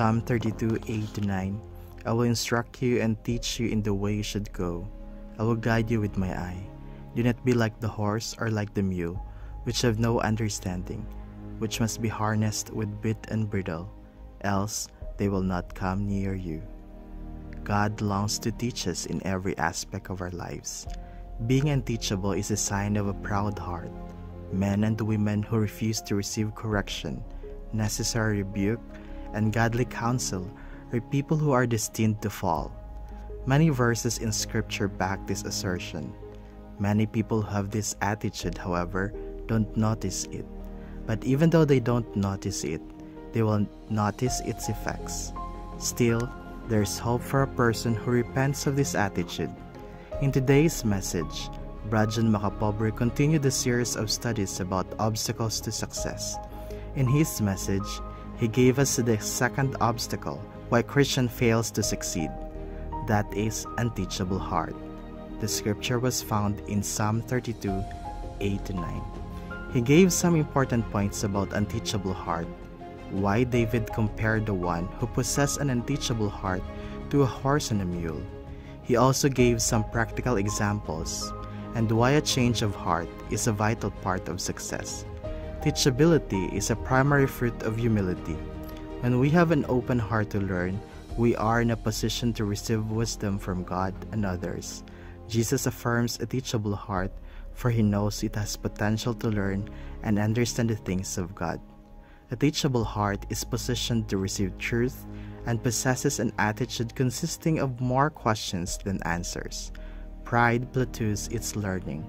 Psalm 32 8 9. I will instruct you and teach you in the way you should go. I will guide you with my eye. Do not be like the horse or like the mule, which have no understanding, which must be harnessed with bit and bridle, else they will not come near you. God longs to teach us in every aspect of our lives. Being unteachable is a sign of a proud heart. Men and women who refuse to receive correction, necessary rebuke, and godly counsel are people who are destined to fall. Many verses in scripture back this assertion. Many people who have this attitude, however, don't notice it. But even though they don't notice it, they will notice its effects. Still, there is hope for a person who repents of this attitude. In today's message, Brajan Makapobre continued the series of studies about obstacles to success. In his message, he gave us the second obstacle why Christian fails to succeed. That is unteachable heart. The scripture was found in Psalm 32, 8 9. He gave some important points about unteachable heart. Why David compared the one who possessed an unteachable heart to a horse and a mule. He also gave some practical examples and why a change of heart is a vital part of success. Teachability is a primary fruit of humility. When we have an open heart to learn, we are in a position to receive wisdom from God and others. Jesus affirms a teachable heart, for he knows it has potential to learn and understand the things of God. A teachable heart is positioned to receive truth and possesses an attitude consisting of more questions than answers. Pride plateaus its learning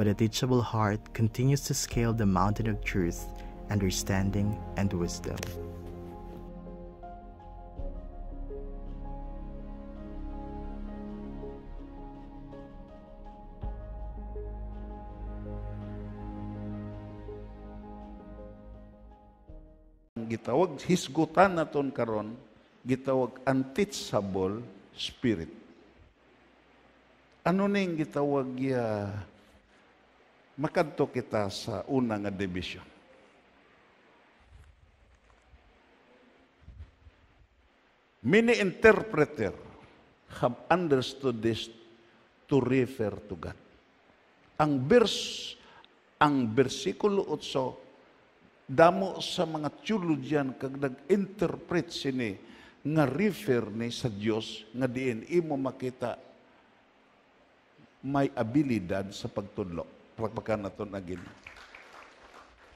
but a teachable heart continues to scale the mountain of truth, understanding, and wisdom. gitawag hisgutan naton karon gitawag unteachable spirit ano ning gitawag ya makadto kita sa una nga division. Many interpreter have understood this to refer to God. Ang verse, ang bersikulo 8, damo sa mga theologian kag nag-interpret sini nga refer ni sa Dios nga diin imo makita may abilidad sa pagtudlo palakpakan naton agin.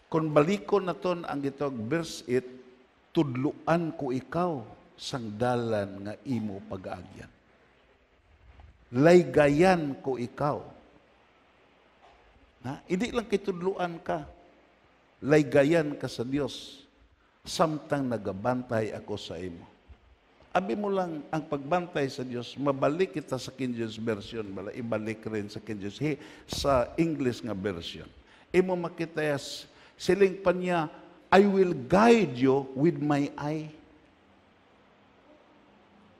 Kung balikon naton ang gitog verse 8, tudluan ko ikaw sang dalan nga imo pag-aagyan. Laygayan ko ikaw. Na, hindi lang kitudluan ka. Laygayan ka sa Dios samtang nagabantay ako sa imo. Abi mo lang ang pagbantay sa Diyos, mabalik kita sa King James version, bala ibalik rin sa King James, He, sa English nga version. Imo makita yas, siling pa niya, I will guide you with my eye.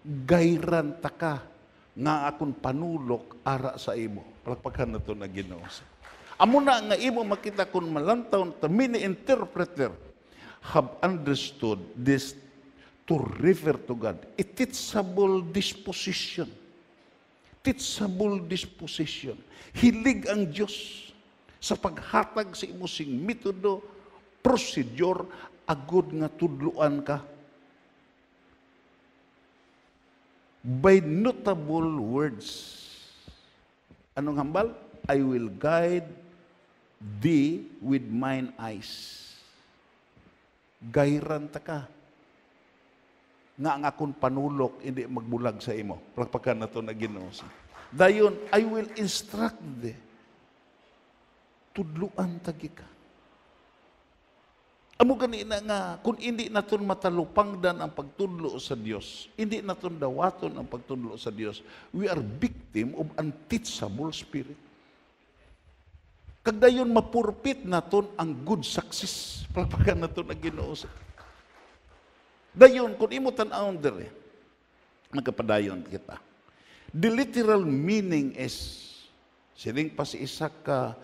Gairan ta ka nga akong panulok ara sa imo. Palakpakan na to na Ginoo. Amo na nga imo makita kun malantaw ta mini interpreter have understood this to refer to God. A teachable disposition. Teachable disposition. Hilig ang Diyos sa paghatag sa imo sing metodo, procedure, agod nga tudluan ka. By notable words. Anong hambal? I will guide thee with mine eyes. Gairan ta ka nga ang akong panulok hindi magbulag sa imo. Pagpagka na ito na Dayon, I will instruct thee. Tudluan tagi ka. Amo ganina nga, kun hindi naton matalupang dan ang pagtudlo sa Dios, hindi naton dawaton ang pagtudlo sa Dios, we are victim of unteachable spirit. kag dayon mapurpit naton ang good success. Pagpagka na ang ginuusa. Dayon, kung imo tanawon diri, magkapadayon kita. The literal meaning is, siling pa si Isaac ka,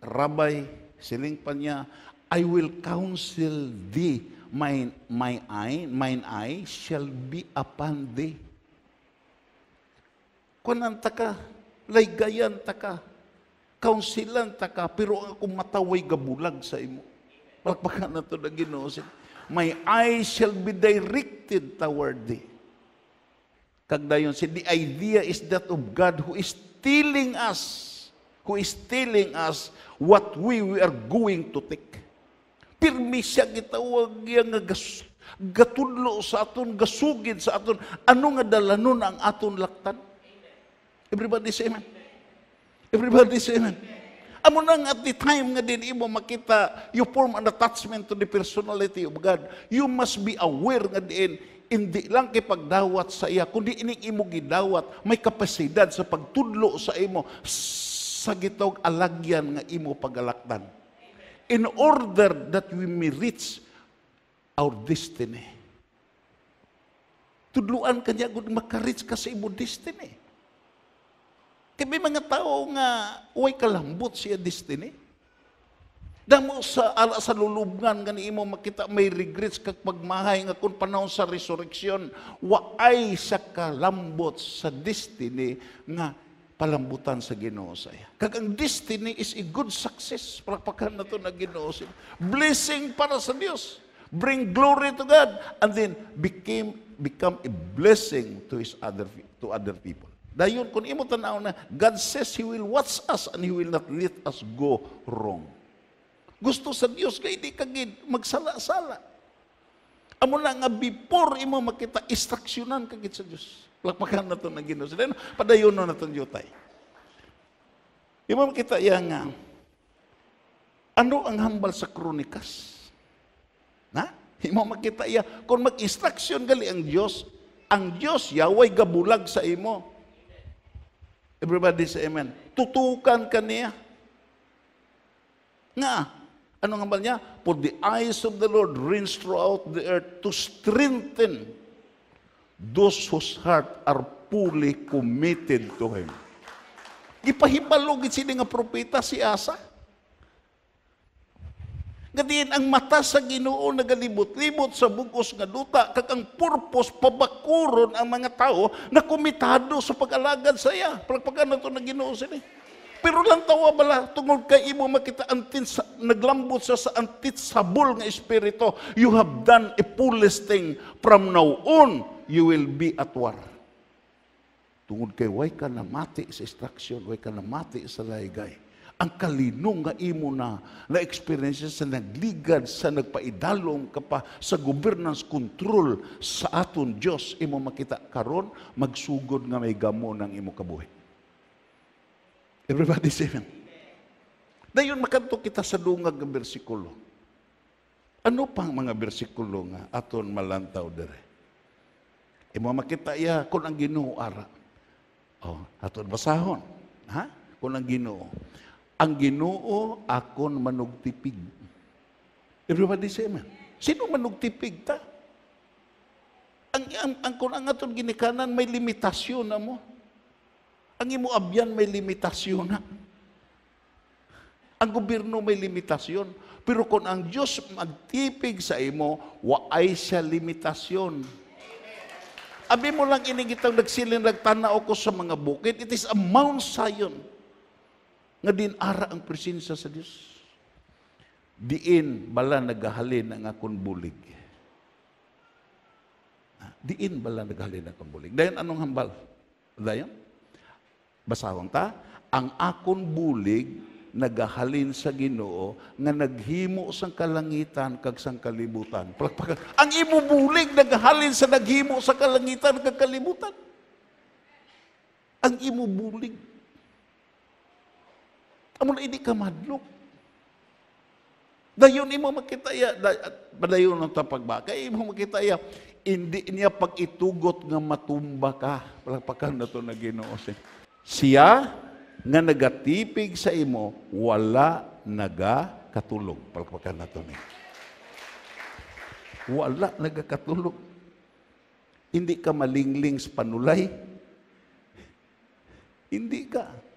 Rabay, siling pa niya, I will counsel thee, my, my eye, mine eye shall be upon thee. Kunan ta ka, laygayan ta ka, kaunsilan ta ka, pero ako mataway gabulag sa imo. Palakpakan na ito na ginoo my eyes shall be directed toward thee. Kagdayon si the idea is that of God who is telling us, who is telling us what we, we are going to take. Pirmi siya gitawag yung gas, gatudlo sa aton, gasugid sa aton, ano nga dalanon ang aton laktan? Everybody say amen. Everybody say amen. amen. Amo nang at the time nga din imo makita, you form an attachment to the personality of God. You must be aware nga din, hindi lang kay pagdawat sa iya, kundi ini imo gidawat, may kapasidad sa pagtudlo sa imo sa gitog alagyan nga imo pagalakdan. In order that we may reach our destiny. Tudluan kanya, makarich ka sa imo destiny. Kaya may mga tao nga, uway kalambot siya destiny. Damo sa ala sa lulubngan gani imo makita may regrets kag pagmahay nga kun panahon sa resurrection waay sa kalambot sa destiny nga palambutan sa Ginoo saya. Kag ang destiny is a good success palakpakan nato na Ginoo siya. Blessing para sa Dios. Bring glory to God and then became become a blessing to his other to other people. Dayon, kung imo tanaw na, God says He will watch us and He will not let us go wrong. Gusto sa Dios kay di kagid magsala-sala. Amo na nga before imo makita instruksyonan kagid sa Dios. Lakpakan na to na Ginoo. Then padayon na naton jutay. Imo makita iya nga ano ang hambal sa kronikas? Na? Imo makita iya kung mag-instruksyon gali ang Dios, ang Dios Yahweh gabulag sa imo. Everybody say amen. Tutukan ka niya. Nga, ano nga ba niya? For the eyes of the Lord rings throughout the earth to strengthen those whose heart are fully committed to Him. Gipahipalog sini nga propeta si Asa. Kadiin ang mata sa Ginoo nagalibot-libot sa bugos nga duta kag ang purpose pabakuron ang mga tao na kumitado sa pag-alagad sa iya. Pagpagana to na Ginoo sini. Pero lang tawa bala tungod kay imo makita antin sa, naglambot sa sa antit sabul nga espiritu. You have done a foolish thing from now on you will be at war. Tungod kay way ka namati sa instruction, way ka namati sa laygay ang kalinong nga imo na na experience sa nagligad sa nagpaidalong ka pa sa governance control sa aton Dios imo makita karon magsugod nga may gamo ng imo kabuhi everybody say amen dayon makanto kita sa dungag nga bersikulo ano pang mga bersikulo nga aton malantaw dere imo makita ya kun ang Ginoo ara oh aton basahon ha kun ang Ginoo ang ginoo akon manugtipig. Everybody say amen. Sino manugtipig ta? Ang, ang, ang kung ang aton ginikanan, may limitasyon na mo. Ang abyan may limitasyon na. Ang gobyerno may limitasyon. Pero kung ang Diyos magtipig sa imo, waay siya limitasyon. Abi mo lang inigitang nagsilin nagtanaw ko sa mga bukid, it is a Mount Zion nga din ara ang presensya sa Dios. Diin bala nagahalin ang akon bulig. Diin bala nagahalin ang akon bulig. Dayon anong hambal? Dayon? Basahon ta, ang akon bulig nagahalin sa Ginoo nga naghimo sang kalangitan kag sang kalibutan. Palakpakan. Ang imubulig nagahalin sa naghimo sa kalangitan kag kalibutan. Ang imubulig. Amo na hindi ka madlok. Dayon imo makita iya, padayon ang tapagbaka, imo makita iya, hindi niya pag itugot nga matumba ka. Palakpakan na to na ginoo Siya nga nagatipig sa imo, wala nagakatulog. Palapakan na to ni. Wala nagakatulog. Hindi ka malingling sa panulay. Hindi ka.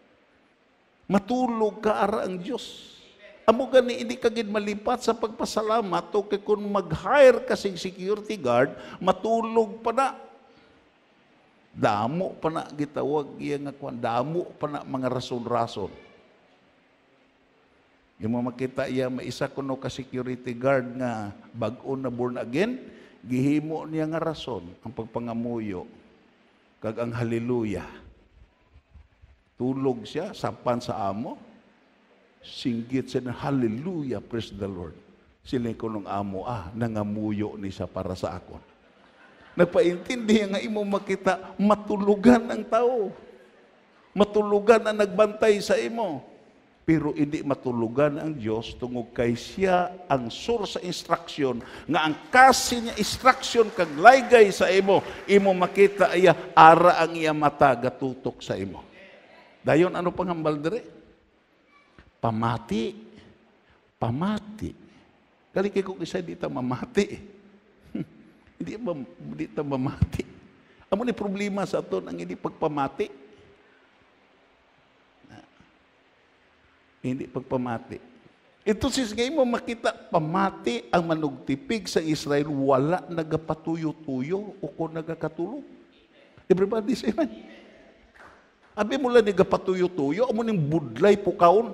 Matulog ka ara ang Dios. Amo gani ka gid malipat sa pagpasalamat o kay kun mag-hire ka sing security guard, matulog pa na. Damo pa na gitawag iya nga kwan, damo pa na mga rason-rason. Yung mga makita iya isa kuno ka security guard nga bag-o na born again, gihimo niya nga rason ang pagpangamuyo kag ang hallelujah Tulog siya, sapan sa amo. Singgit siya na, Hallelujah, praise the Lord. Siling ko ng amo, ah, nangamuyo ni siya para sa akon. Nagpaintindi nga imo makita, matulugan ang tao. Matulugan ang nagbantay sa imo. Pero hindi matulugan ang Diyos tungod kay siya ang sur sa instruction nga ang kasi niya instruction kag laygay sa imo imo makita iya ara ang iya mata gatutok sa imo. Dayon ano pang hambal dire? Pamati. Pamati. Kali kay kung isa di ta mamati. hindi ba di ta mamati. Amo ni problema sa aton ang hindi pagpamati. Na, hindi pagpamati. Ito sis ngayon mo makita, pamati ang manugtipig sa Israel, wala nagapatuyo-tuyo o kung nagakatulog. Everybody say amen. Abi mula ni gapatuyo-tuyo, amo ning budlay pukaon.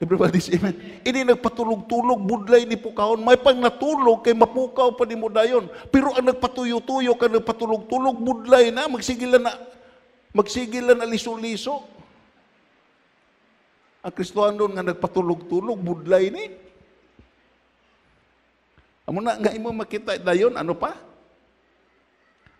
Everybody say amen. Ini nagpatulog-tulog, budlay ni pukaon. May pang natulog, kay mapukaw pa ni mo dayon. Pero ang nagpatuyo-tuyo, ka nagpatulog-tulog, budlay na, magsigilan na, magsigilan na liso-liso. Ang Kristohan doon nga nagpatulog-tulog, budlay ni. Amo na nga imo makita dayon, ano pa?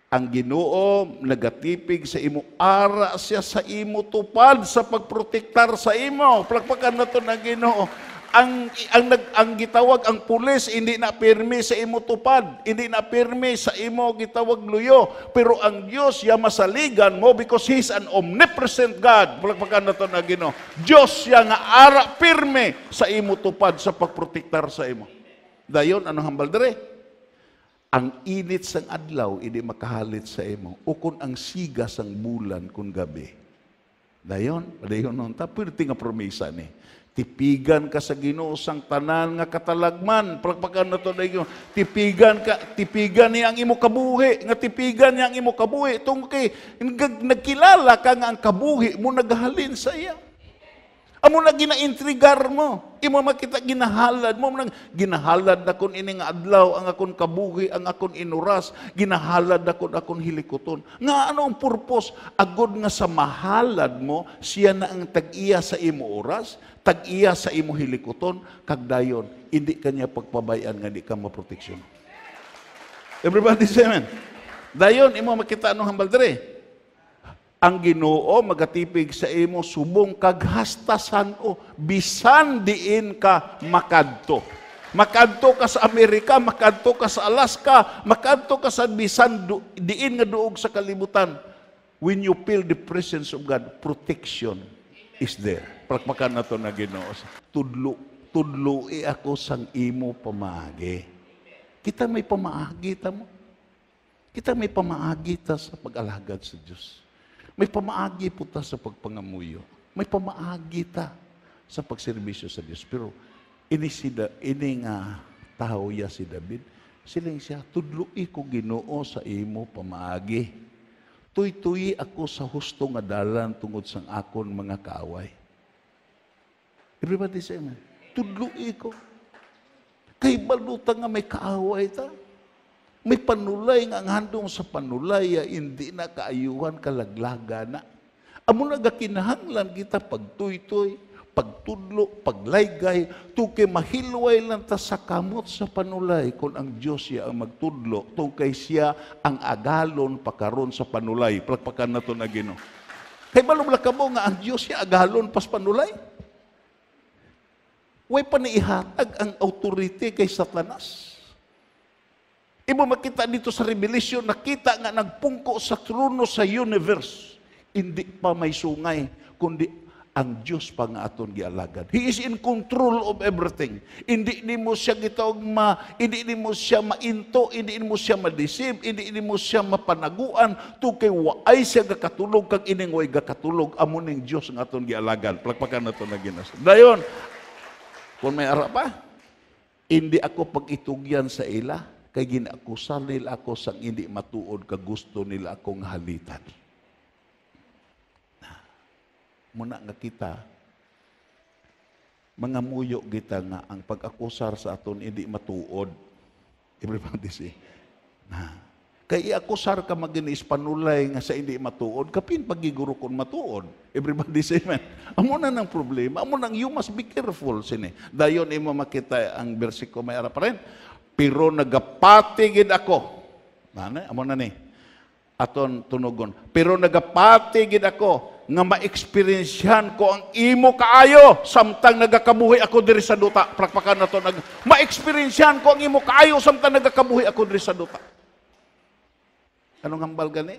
Ang Ginoo nagatipig sa imo ara siya sa imo tupad sa pagprotektar sa imo. na to ng Ginoo. Ang ang nag ang gitawag ang pulis hindi na pirmi sa imo tupad, hindi na pirmi sa imo gitawag luyo, pero ang Dios ya masaligan mo because he's an omnipresent God. na to ng Ginoo. Dios ya nga ara pirmi sa imo tupad sa pagprotektar sa imo. Dayon ano hambal dere? ang init sang adlaw idi makahalit sa imo o kun ang siga sang bulan kun gabi dayon dayon non ta tinga nga promesa ni tipigan ka sa Ginoo sang tanan nga katalagman pagpakan nato dayon tipigan ka tipigan ni ang imo kabuhi nga tipigan ni ang imo kabuhi tungkol kay nagkilala ka nga ang kabuhi mo naghalin sa iya Amo na ginaintrigar mo. Imo makita ginahalad mo. Nang, ginahalad na kun ining adlaw, ang akon kabuhi, ang akon inuras. Ginahalad na kun akon hilikuton. Nga ano ang purpose? Agod nga sa mahalad mo, siya na ang tag-iya sa imo oras, tag-iya sa imo hilikuton, kagdayon. Hindi kanya pagpabayan nga di ka maproteksyon. Everybody say amen. Dayon, imo makita anong hambal dire ang Ginoo magatipig sa imo subong kag hastasan o bisan diin ka makadto. Makadto ka sa Amerika, makadto ka sa Alaska, makadto ka sa bisan diin nga duog sa kalibutan. When you feel the presence of God, protection is there. Prakmakan na to na Ginoo. Tudlo, tudlo i e ako sang imo pamaagi. Kita may pamaagi ta mo. Kita may pamaagi ta sa pag-alagad sa Diyos. May pamaagi po ta sa pagpangamuyo. May pamaagi ta sa pagserbisyo sa Diyos. Pero ini si da, ini nga tao ya si David siling siya tudloi ko Ginoo sa imo pamaagi tuy-tuy ako sa husto nga dalan tungod sang akon mga kaaway everybody say amen tudloi ko kay baluta nga may kaaway ta may panulay nga ang handong sa panulay, ah, hindi na kaayuhan kalaglaga na. Amo nagakinahanglan kita pagtuytoy, pagtudlo, paglaygay, tukay mahilway lang ta sa kamot sa panulay kung ang Diyos siya ang magtudlo, tugkay siya ang agalon pakaron sa panulay. Plakpakan na to na gino. Kay balong lakabo nga ang Diyos siya agalon pas panulay. Way pa ang autorite kay Satanas. Imo makita dito sa Revelation, nakita nga nagpungko sa trono sa universe. Hindi pa may sungay, kundi ang Diyos pa nga aton gialagad. He is in control of everything. Hindi ni mo siya gitawag ma, hindi ni mo siya mainto, hindi ni mo siya madisib, hindi ni mo siya mapanaguan, to kay waay siya gakatulog, kag ining way gakatulog, amo ning Diyos nga aton gialagad. Plakpakan na ito na ginas. Dayon, kung may ara pa, hindi ako pag-itugyan sa ila, kay ginakusan nila ako sang hindi matuod kag gusto nila akong halitan. Muna nga kita, mga muyo kita nga ang pag-akusar sa aton hindi matuod. Everybody say, Na. Kay iakusar ka magini ispanulay nga sa hindi matuod, kapin pagiguro kon matuod. Everybody say man, Amo na ng problema, amo nang you must be careful sini. Dayon imo makita ang bersiko may ara pa rin pero nagapatigid ako. Ano? Amo na ni. Aton tunugon. Pero nagapatigid ako nga ma-experiencehan ko ang imo kaayo samtang nagakabuhi ako diri sa duta. Prakpakan na to. Nag ma-experiencehan ko ang imo kaayo samtang nagakabuhi ako diri sa duta. Anong hambal gani?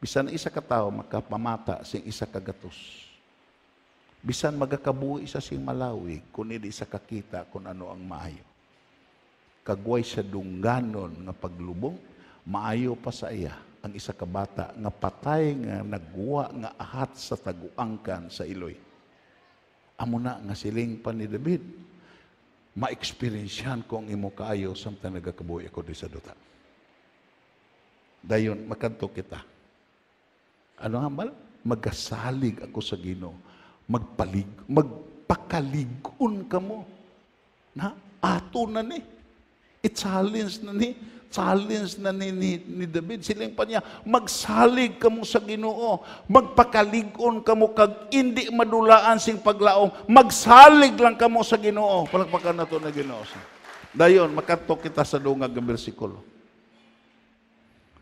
Bisan isa ka tao makapamata sing isa ka gatos. Bisan magakabuhi isa sing malawi kun isa kakita kun ano ang maayo kagway sa dungganon nga paglubong, maayo pa sa iya ang isa ka bata nga patay nga nagwa nga ahat sa taguangkan sa iloy. Amo na nga siling pa ni David, ma-experiencehan ko ang imo kaayo samtang nagakabuhi ako di sa duta. Dayon, makanto kita. Ano hambal? Magasalig ako sa Ginoo. Magpalig, magpakaligon ka mo na ato na ni. Eh I-challenge na ni challenge na ni, ni, ni David siling pa niya, magsalig kamo sa ginoo, magpakaligon ka mo kag indi madulaan sing paglaom magsalig lang kamo sa ginoo. Palakpakan na na ginoo. Dayon, makato kita sa dunga ng bersikulo.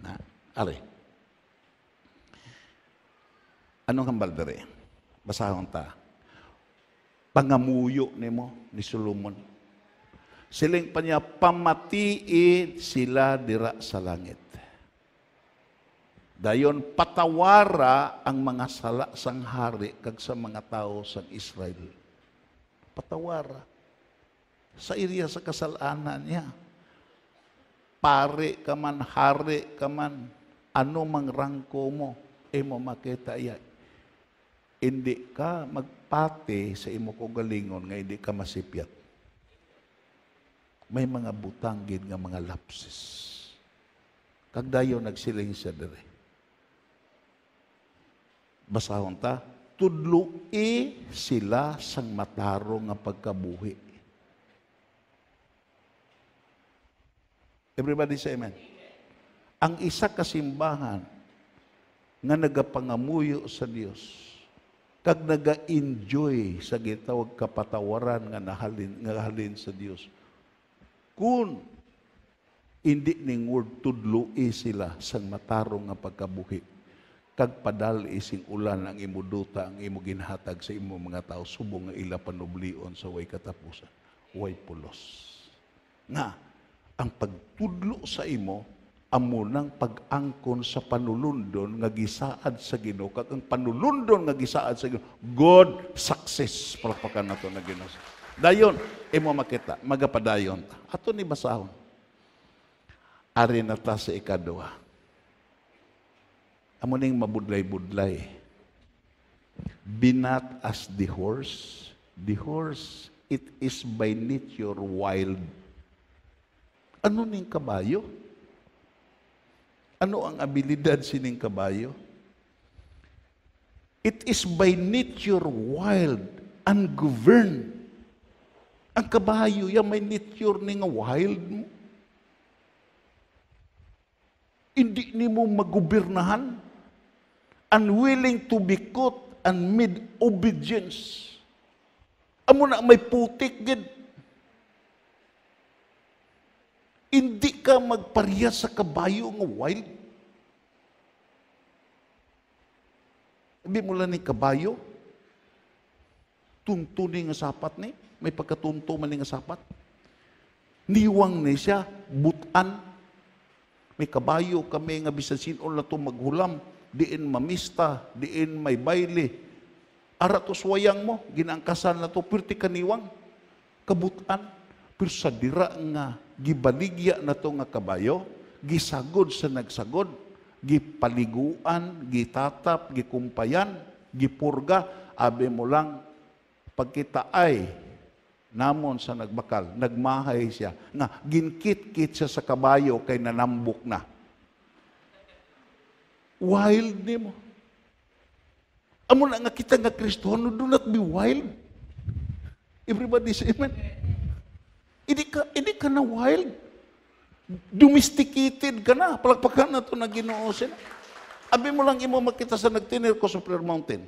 Na, ali. ano hambal dere? Basahon ta. Pangamuyo ni mo ni Solomon siling panya pamatiin sila dira sa langit. Dayon patawara ang mga sala sang hari kag sa mga tao sang Israel. Patawara sa iriya sa kasalanan niya. Pare ka man, hari ka man, ano mang rangko mo, imo eh, makita iya. Hindi ka magpati sa imo kogalingon nga hindi ka masipyat may mga butang gid nga mga lapses. Kag dayon nagsiling sa dire. Basahon ta, tudlui sila sang mataro nga pagkabuhi. Everybody say amen. Ang isa kasimbahan nga nagapangamuyo sa Dios kag naga-enjoy sa gitawag kapatawaran nga nahalin nga halin sa Dios kun hindi ning word tudlui eh sila sang matarong nga pagkabuhi kag padali eh sing ulan ang imuduta ang imo ginhatag sa imo mga tao subong nga ila panublion sa way katapusan way pulos na ang pagtudlo sa imo amo nang pag-angkon sa panulundon nga gisaad sa Ginoo kag ang panulundon nga gisaad sa Ginoo God success para pa kanato na Ginoo Dayon, imo makita, magapadayon ta. Ato ni basahon. Ari na ta sa ikadua. Amo ning mabudlay-budlay. Binat as the horse. The horse, it is by nature wild. Ano ning kabayo? Ano ang abilidad sining kabayo? It is by nature wild, ungoverned. Ang kabayo yan may nature ni nga wild mo. Hindi ni mo magubernahan. Unwilling to be caught and made obedience. Amo na may putik gid. Hindi ka magparya sa kabayo nga wild. Sabi mo lang ni kabayo, tuntunin nga sapat ni. Eh. May pagkatumtuman ng sapat. Niwang ni siya, butan. May kabayo kami nga bisasin o lato maghulam. Diin mamista, diin may baile. Ara to suwayang mo, ginangkasan na to, pirti kaniwang. Kabutan. Pero sa dira nga, gibaligya na to nga kabayo, gisagod sa nagsagod, gipaliguan, gitatap, gikumpayan, gipurga, abe mo lang pagkita ay Namon sa nagbakal, nagmahay siya, na ginkit-kit siya sa kabayo kay nanambok na. Wild ni mo. Amo na nga kita nga Kristohano, do not be wild. Everybody say amen. Hindi ka, hindi ka na wild. Domesticated ka na. Palagpakan na ito na ginoo Abi mo lang imo makita sa nagtinir ko sa Prayer Mountain.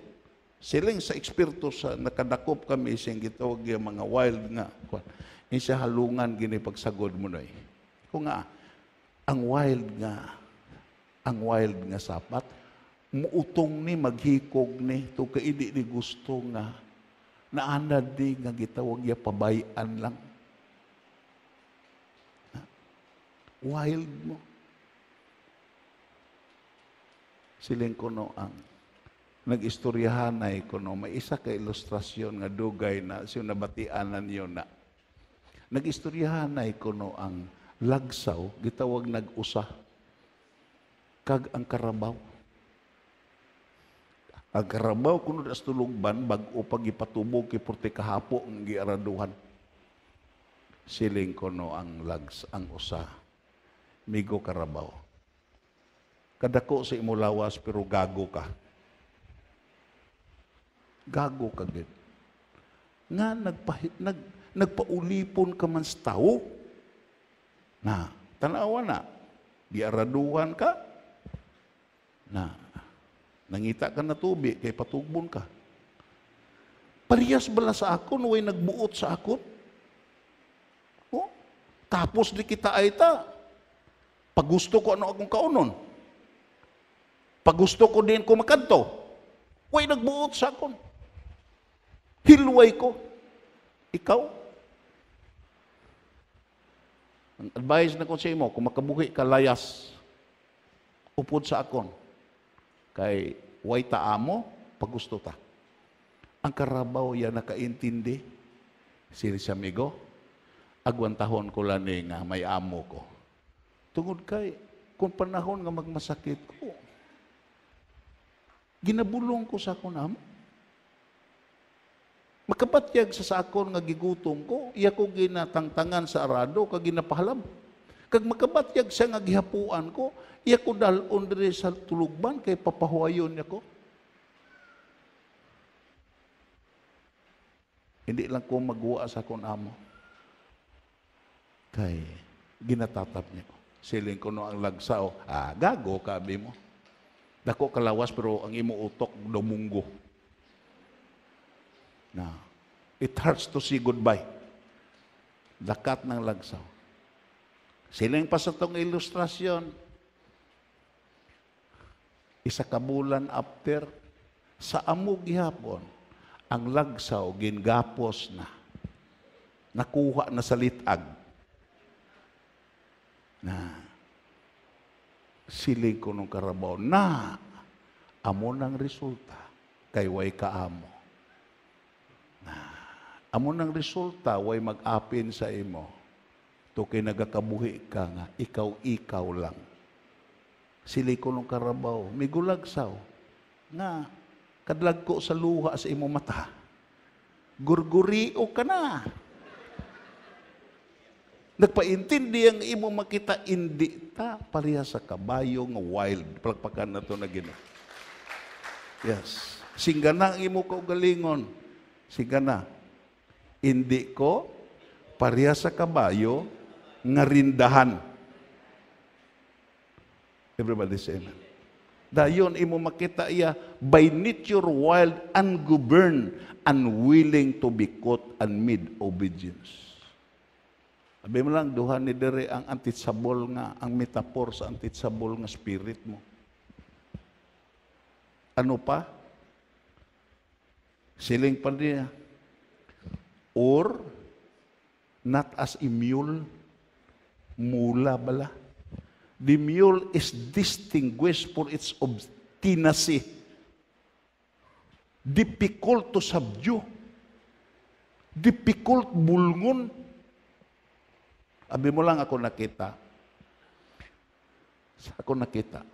Siling sa eksperto sa nakadakop kami sing gitawag yung mga wild nga. Isa halungan gini pagsagod mo na eh. Kung nga, ang wild nga, ang wild nga sapat, muutong ni, maghikog ni, to kaidi ni gusto nga, naanad di nga gitawag ya pabayan lang. Wild mo. Siling ko no ang nagistoryahanay ko no, may isa ka ilustrasyon nga dugay na siya nabatianan yun na. Nagistoryahanay ko no ang lagsaw, gitawag nag-usa, kag ang karabaw. Ang karabaw kuno as tulugban bag-o pag ipatubog kay porte kahapo ang giaraduhan. Siling ko no ang lags ang usa. Migo karabaw. Kadako sa imulawas pero gago ka gago ka gid. Nga nagpa, nag, nagpaulipon ka man sa tao, na, tanawa na, biaraduhan ka, na, nangita ka na tubi, kay patugbon ka. Parehas bala sa akon, way nagbuot sa akon. Oh, tapos di kita ay ta. Pagusto ko ano akong kaunon. Pagusto ko din kumakanto. Way nagbuot sa akon. Hilway ko. Ikaw? Ang advice na ko sa imo, kung makabuhi ka layas, upod sa akon. Kay way taamo, pagusto ta. Ang karabaw ya nakaintindi, sinis amigo, agwantahon ko lang nga may amo ko. Tungod kay, kung panahon nga magmasakit ko, ginabulong ko sa akong amo. Makapatyag sa sakon nga gigutom ko, iya ko ginatangtangan sa arado, kag ginapahalam. Kag makabatyag siya nga gihapuan ko, iya ko dalon diri sa tulugban kay papahuayon niya ko. Hindi lang ko magwa sa akong amo. Kay ginatatap niya ko. Siling ko no ang lagsao, ah, gago kabi mo. Dako kalawas pero ang imo utok dumunggo. Now, it hurts to see goodbye. Lakat ng lagsaw. Siling pasatong ilustrasyon. Isa kabulan after, sa amog gihapon, ang lagsaw gingapos na. Nakuha na sa litag. Na siling ko ng karabaw na amo ng resulta kay way kaamo Amo nang resulta, way mag-apin sa imo. To kay nagakabuhi ka nga, ikaw-ikaw lang. Sili ko nung karabaw, may gulagsaw, nga, kadlag ko sa luha sa imo mata. Gurgurio ka na. Nagpaintindi ang imo makita, hindi ta pareha sa kabayo nga wild. Palakpakan na to na gina. Yes. Singa na ang imo kaugalingon. Siga na. Hindi ko pareha sa kabayo nga rindahan. Everybody say amen. Dayon imo makita iya by nature wild ungoverned unwilling to be caught amid obedience. Sabi mo lang, duha ni Dere ang antitsabol nga, ang metaphor sa antitsabol nga spirit mo. Ano pa? Siling pandina. Or, not as a mule. Mula bala. The mule is distinguished for its obstinacy. Difficult to subdue. Difficult bulngon. Abi mo lang ako nakita. Ako nakita.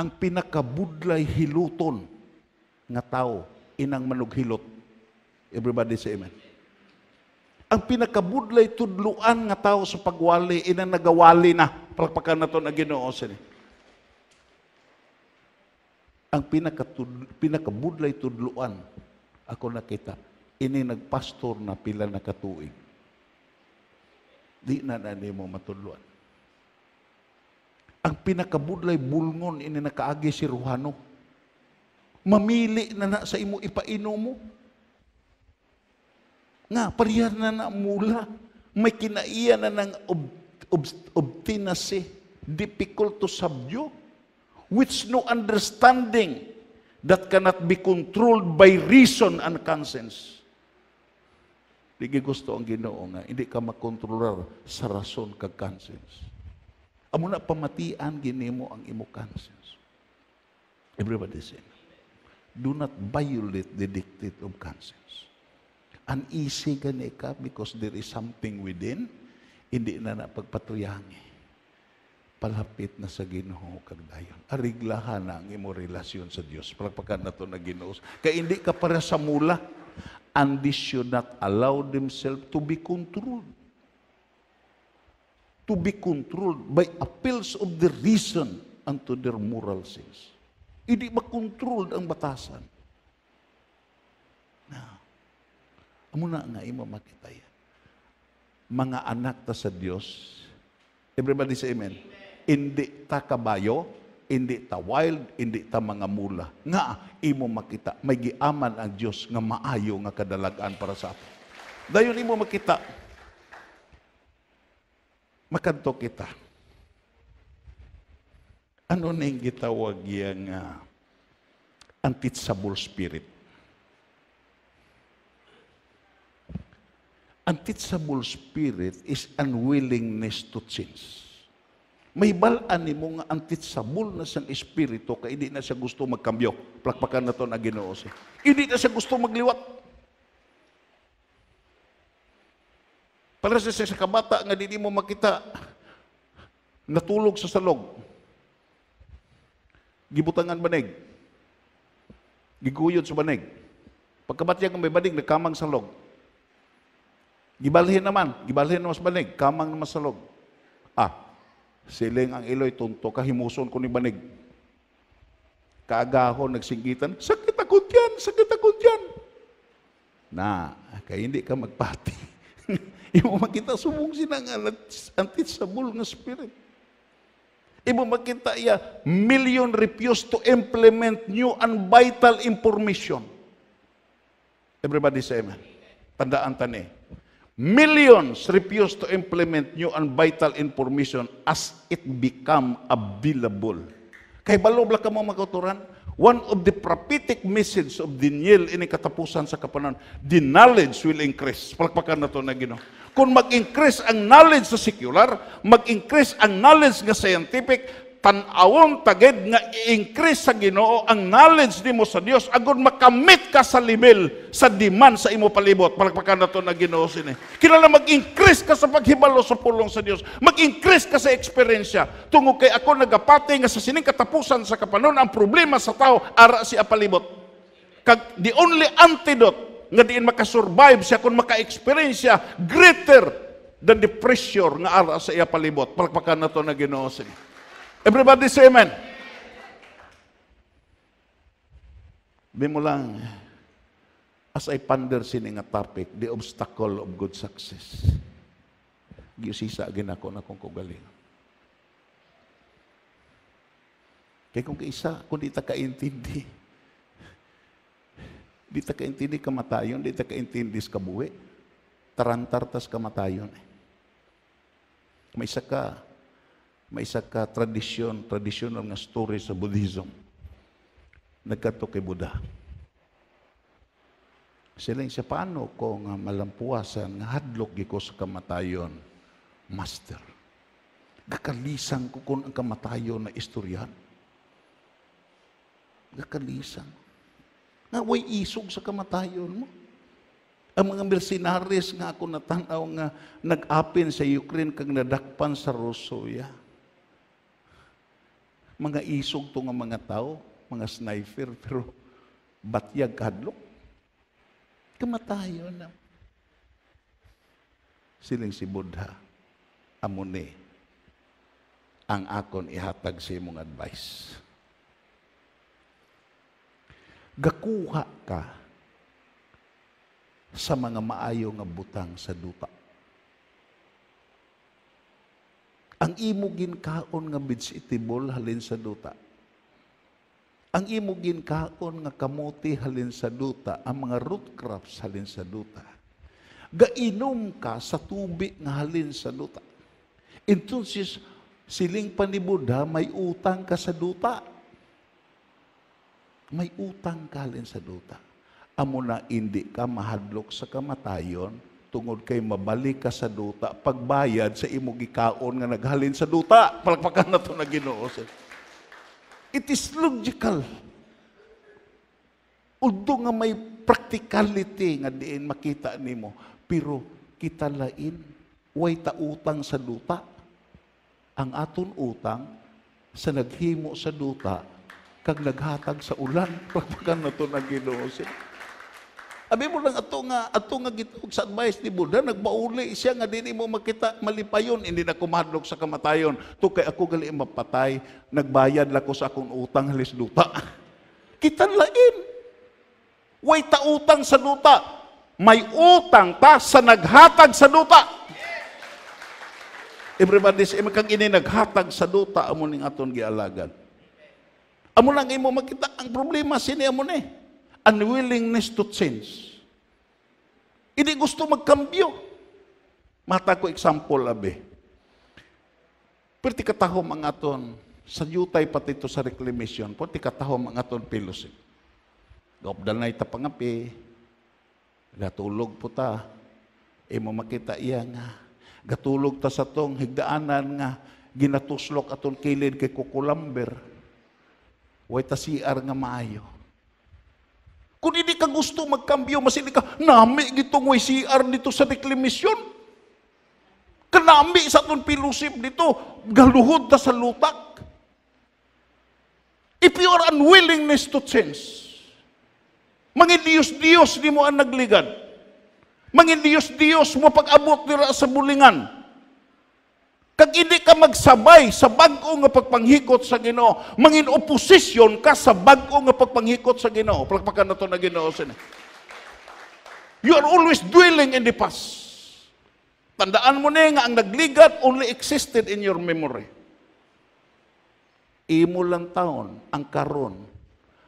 Ang pinakabudlay hiluton nga tao inang manughilot. Everybody say amen. Ang pinakabudlay tudluan nga tao sa pagwali, inang nagawali na. Palakpakan na ito na ginoo sila. Ang pinakabudlay tudluan ako nakita, ini nagpastor na pila na katuig. Di na na mo matudluan. Ang pinakabudlay bulngon ini nakaagi si Ruhano mamili na na sa imo ipainom mo. Nga, parihar na na mula. May kinaiya na ng ob, ob, obstinacy, difficult to subdue, which no understanding that cannot be controlled by reason and conscience. Hindi gusto ang ginoo nga, hindi ka makontrolar sa rason kag conscience. Amo na pamatian gini mo ang imo conscience. Everybody say, do not violate the dictate of conscience. Uneasy gani ka because there is something within, hindi na napagpatriyangi. Palapit na sa ginoo kag dayon. Ariglahan na ang imo relasyon sa Dios. Palagpakan na to na ginoo. Kay hindi ka para sa mula. And this should not allow themselves to be controlled. To be controlled by appeals of the reason and to their moral sense. Hindi makontrol ang batasan. Na, amuna nga imo makita yan. Mga anak ta sa Dios. Everybody say amen. Hindi ta kabayo, hindi ta wild, hindi ta mga mula. Nga imo makita, may giaman ang Dios nga maayo nga kadalagan para sa ato. Dayon imo makita. Makanto kita ano na yung gitawag yung uh, ah, unteachable spirit? Unteachable spirit is unwillingness to change. May balaan ni mo nga unteachable na sang espiritu kay hindi na siya gusto magkambyo. Plakpakan na to na ginoo siya. Hindi na siya gusto magliwat. Para sa sa kabata nga hindi mo makita natulog sa salog gibutangan baneg. Giguyod sa banig. Pagkabatya kang may banig, nagkamang salog. Gibalhin naman, gibalhin naman sa banig, kamang naman salog. Ah, siling ang iloy tunto, kahimuson ko ni baneg. Kaagahon, nagsingitan, sakit ako dyan, sakit ako dyan. Na, kaya hindi ka magpati. Imo makita subong sinang antit sa bul nga spirit. Ibu makita iya, million refuse to implement new and vital information. Everybody say amen. Tandaan tani. Millions refuse to implement new and vital information as it become available. Kay balobla ka mo maguturan, one of the prophetic message of Daniel ini katapusan sa kapanan, the knowledge will increase. Palakpakan na to na ginoo. Kung mag-increase ang knowledge sa secular, mag-increase ang knowledge nga scientific, tanawon taged nga i-increase sa Ginoo ang knowledge nimo sa Dios agud makamit ka sa limil sa demand sa imo palibot palakpakan nato na Ginoo sini kinala mag-increase ka sa paghibalo sa pulong sa Dios mag-increase ka sa experience tungod kay ako nagapati nga sa sining katapusan sa kapanon ang problema sa tao ara si apalibot kag the only antidote nga diin makasurvive siya kung maka-experience greater than the pressure nga ara sa iya palibot. Palakpakan na to na Ginoo sa Everybody say amen. Bi mo lang as I ponder sini nga topic, the obstacle of good success. Giusisa ginako na kong kugaling. Kaya kung kaisa, kung di ta kaintindi, Di ta kaintindi kamatayon, di ta kaintindi sa kabuhi. Tarantartas kamatayon. Eh. May isa ka, may isa ka tradisyon, traditional nga story sa Buddhism. Nagkato kay Buddha. Sila siya, paano ko nga malampuasan nga hadlok ko sa kamatayon, Master? Gakalisan ko kung ang kamatayon na istoryan. Gakalisan ko nga way isog sa kamatayon mo. Ang mga mercenaries nga ako natanaw nga nag-apin sa Ukraine kag nadakpan sa Rusya. Mga isog to nga mga tao, mga sniper, pero batyag kadlok. Kamatayon na. Siling si Buddha, amone, ang akon ihatag sa imong advice gakuha ka sa mga maayo nga butang sa dupa. Ang imo ginkaon nga vegetable halin sa duta. Ang imo ginkaon nga kamuti halin sa duta, ang mga root crops halin sa duta. Gainom ka sa tubig nga halin sa duta. Entonces, siling panibudha, may utang ka sa duta may utang kalin sa duta. Amo na hindi ka mahadlok sa kamatayon, tungod kay mabalik ka sa duta, pagbayad sa imo gikaon nga naghalin sa duta. Palakpakan na to na Ginoo. It is logical. Although nga may practicality nga diin makita nimo, pero kita lain way utang sa duta. Ang aton utang sa naghimo sa duta kag naghatag sa ulan pagpakan na to ng Abi mo lang ato nga ato nga gitug sa advice ni Buddha nagbauli siya nga dinhi mo makita malipayon hindi na kumadlok sa kamatayon to kay ako gali mapatay nagbayad lako sa akong utang halis lupa. Kita lain. Way ta utang sa lupa. May utang ta sa naghatag sa lupa. Everybody say, kag ini naghatag sa duta amo ning aton gialagan. Amo lang imo makita ang problema sini amo ni. Unwillingness to change. Hindi gusto magkambyo. Mata ko example abi. Perti kataho ang aton sa yutay pati ito sa reclamation po, kataho katahom ang aton fellowship. Gopdal na ita pangapi, gatulog po ta, imo e makita iya nga, gatulog ta sa tong higdaanan nga, ginatuslok aton kilid kay kukulamber Huwag ta CR nga maayo. Kung hindi ka gusto magkambyo, masili ka, nami gitong way CR dito sa reklamasyon. Kanami sa itong pilusip dito, galuhod ta sa lutak. If your unwillingness to change, mangin Diyos-Diyos di mo ang nagligad. Mangin Diyos-Diyos mo pag-abot nila sa bulingan. Kag hindi ka magsabay sa bag-o nga pagpanghikot sa Ginoo, mangin opposition ka sa bag-o nga pagpanghikot sa Ginoo. Palakpakan nato na Ginoo sini. You are always dwelling in the past. Tandaan mo ni nga ang nagligat only existed in your memory. Imo lang taon ang karon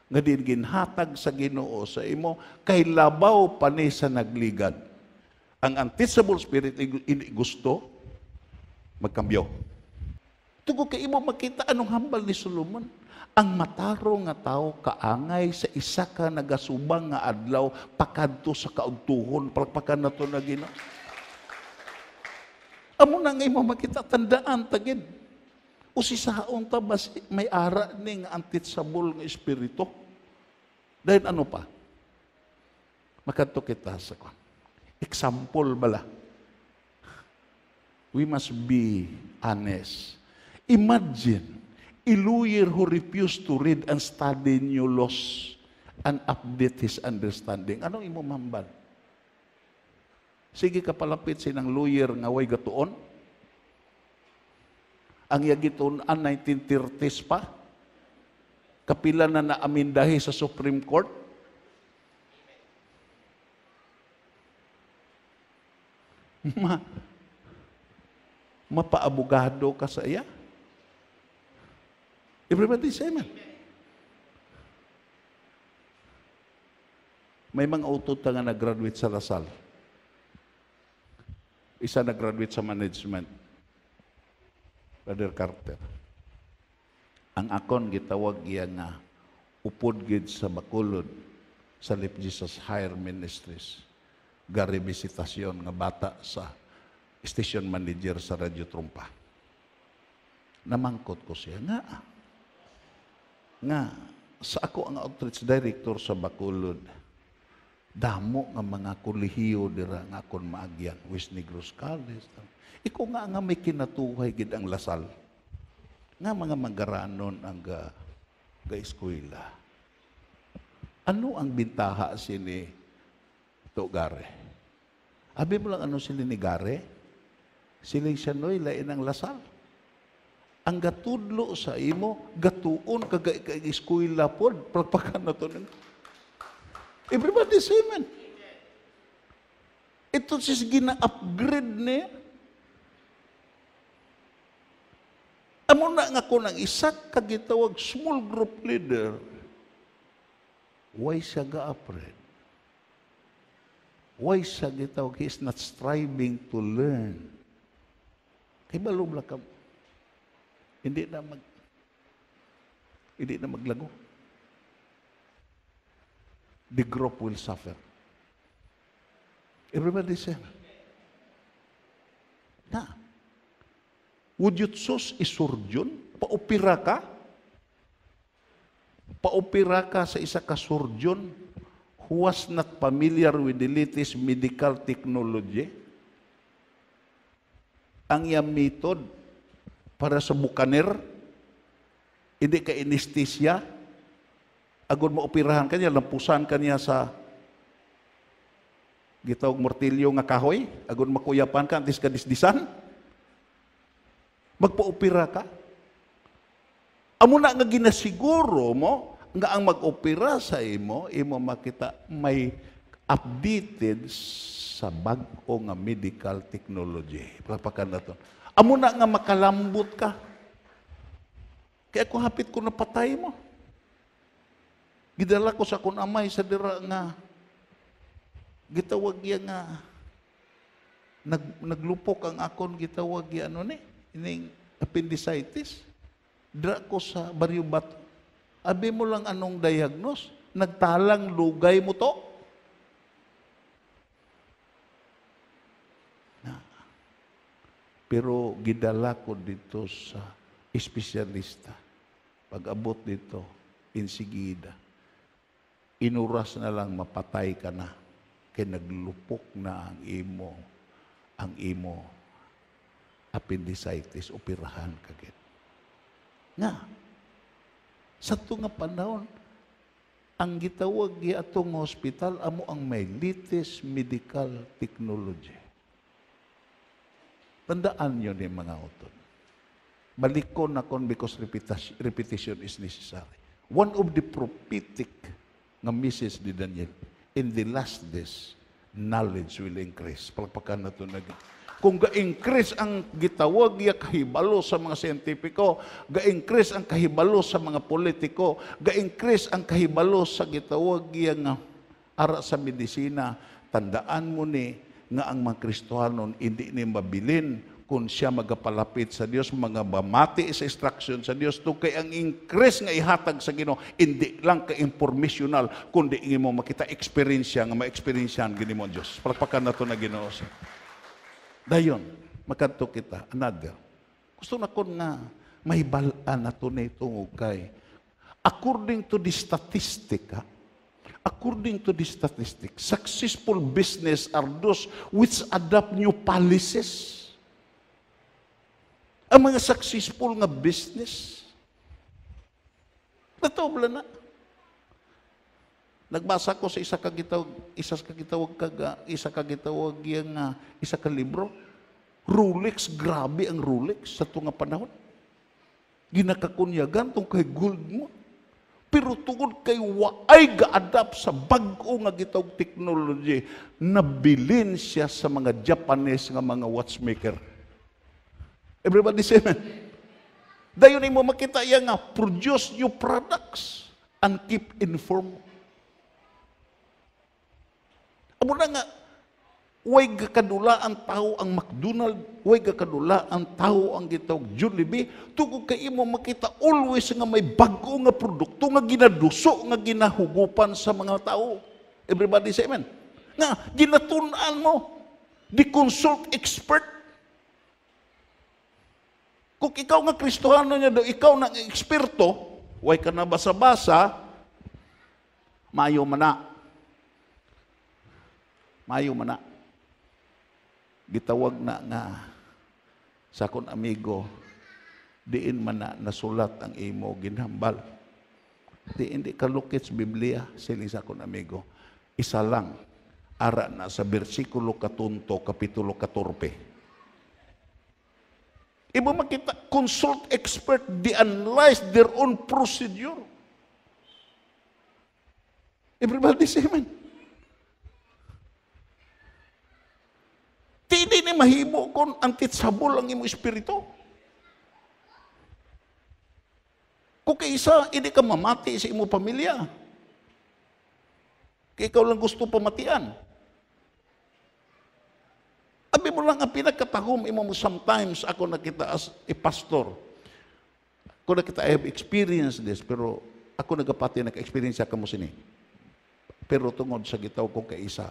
nga din ginhatag sa Ginoo sa imo kay labaw pa ni sa nagligat. Ang unteachable spirit gusto magkambyo. Tugo kay imo makita anong hambal ni Solomon. Ang mataro nga tao kaangay sa isa ka nagasubang nga adlaw pakadto sa kauntuhon palpakan nato na Ginoo. Amo na nga imo makita tandaan tagid. Usisaon ta bas may ara ning antit sabol nga espiritu. Dahil ano pa? Makanto kita sa kwan. Example bala we must be honest. Imagine, a lawyer who refused to read and study new laws and update his understanding. Anong imumambal? Sige kapalapit palapit sinang lawyer nga way gatuon. Ang yagituon an ah, 1930s pa. Kapila na naamindahi sa Supreme Court. Ma, mapaabogado ka sa iya. Everybody say amen. May mga utot nga nag-graduate sa Lasal. Isa nag-graduate sa management. Brother Carter. Ang akon gitawag iya nga upod gid sa Bacolod sa Lip Jesus Higher Ministries. Garibisitasyon nga bata sa station manager sa Radyo Trumpa. Namangkot ko siya, nga, nga, sa ako ang outreach director sa Bacolod, damo nga mga kolehiyo dira nga kon maagyan, West Negros College. Iko nga nga may kinatuhay gid ang lasal. Nga mga magaranon ang ga, ga eskwela. Ano ang bintaha sini to Gare? Abi mo lang ano sila ni Gare? Sila'y sanoy lain ang lasal. Ang gatudlo sa imo, gatuon kagay kag eskwela pod pagpakan na to. Everybody say amen. Ito sis gina-upgrade niya. Amo na nga ko ng isa kagitawag small group leader. Why siya ga-upgrade? Why siya gitawag? He is not striving to learn. Hibalom lang ka. Hindi na mag hindi na maglago. The group will suffer. Everybody said, na. Would you choose isurgeon? Paupira ka? Paupira ka sa isa ka surgeon who was not familiar with the latest medical technology? ang iyang method para sa bukaner, hindi ka anesthesia, agod mo operahan kanya, lampusan kanya sa gitawag mortilyo nga kahoy, agod makuyapan ka, antes ka disdisan, magpa-opera ka. Amo na nga ginasiguro mo, nga ang mag-opera sa imo, imo makita may updated sa bag-o nga medical technology. Papakan na to. Amo na nga makalambot ka. Kaya kung hapit ko napatay mo. Gidala ko sa kun amay sa dira nga gitawag ya nga nag, naglupok ang akon gitawag ya ano ni ining appendicitis. Dra ko sa baryo bato. Abi mo lang anong diagnose? Nagtalang lugay mo to. Pero gidala ko dito sa espesyalista. Pag-abot dito, insigida. Inuras na lang mapatay ka na. Kay naglupok na ang imo, ang imo appendicitis, operahan ka gid. Nga, sa ito nga panahon, ang gitawag gi atong hospital amo ang may latest medical technology Tandaan nyo din mga utod. Malikon na kon because repetition is necessary. One of the prophetic ng message ni Daniel, in the last days, knowledge will increase. Palpakan na ito na kung ga-increase ang gitawag ya kahibalo sa mga siyentipiko, ga-increase ang kahibalo sa mga politiko, ga-increase ang kahibalo sa gitawag ya nga ara sa medisina, tandaan mo ni nga ang mga Kristohanon hindi ni mabilin kung siya magapalapit sa Dios, mga bamati sa instruction sa Dios, to kay ang increase nga ihatag sa Ginoo, hindi lang ka informational, kundi ingin mo makita experience nga ma-experiencean gini mo ang Dios. Palakpakan nato na Ginoo. Dayon, makadto kita another. Gusto na kon nga may balaan nato ni tungod kay according to the statistics According to the statistics, successful business are those which adopt new policies. Ang mga successful nga business, natobla na. Nagbasa ko sa isa kagitawag, isa kagitawag kaga, isa kagitawag yang uh, isa ka libro. Rolex, grabe ang Rolex sa tunga panahon. Ginakakunyagan tong kay gold mo. Pero tungod kay waay gaadap sa bag nga gitawag technology, nabilin siya sa mga Japanese nga mga watchmaker. Everybody say amen? Dayon mo makita iya nga, produce new products and keep informed. Amo na nga, Way gakadula ang tao ang McDonald, way gakadula ang tao ang gitawag Jollibee, tugod ka imo makita always nga may bago nga produkto nga ginaduso nga ginahugupan sa mga tao. Everybody say amen. Nga ginatun-an mo. Di consult expert. Kung ikaw nga Kristohano niya do, ikaw na eksperto, way ka na basa-basa, mayo mana. Mayo mana gitawag na nga sa akong amigo, diin man na nasulat ang imo ginhambal. Di hindi kalukit sa Biblia, siling sa akong amigo. Isa lang, ara na sa bersikulo katunto, kapitulo 14. Iba makita, consult expert, di analyze their own procedure. Everybody say amen. Dili ni mahibo kon antitsabol ang imo espiritu. Kung kaysa, hindi ka mamati sa imo pamilya. Kaya ikaw lang gusto pamatian. Abi mo lang ang pinagkatagom imo mo sometimes ako nakita as a pastor. Ako nakita, I have experienced this, pero ako nagapati, nag-experience ka mo sini. Pero tungod sa gitaw ko kaisa,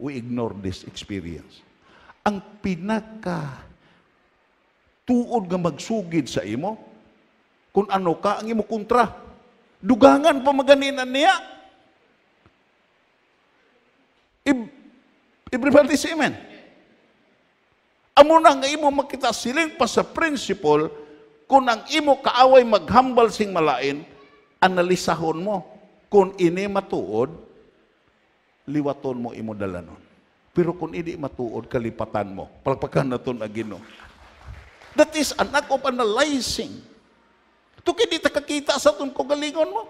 we ignore this experience ang pinaka tuod nga magsugid sa imo kung ano ka ang imo kontra. Dugangan pa maganinan niya. Everybody say amen. Amo na nga imo makita siling pa sa principle kung ang imo kaaway maghambal sing malain, analisahon mo kung ini matuod, liwaton mo imo dalanon. Pero kung hindi matuod, kalipatan mo. Palpakan na ito na gino. That is an act of analyzing. Ito kini takakita sa itong kagalingon mo.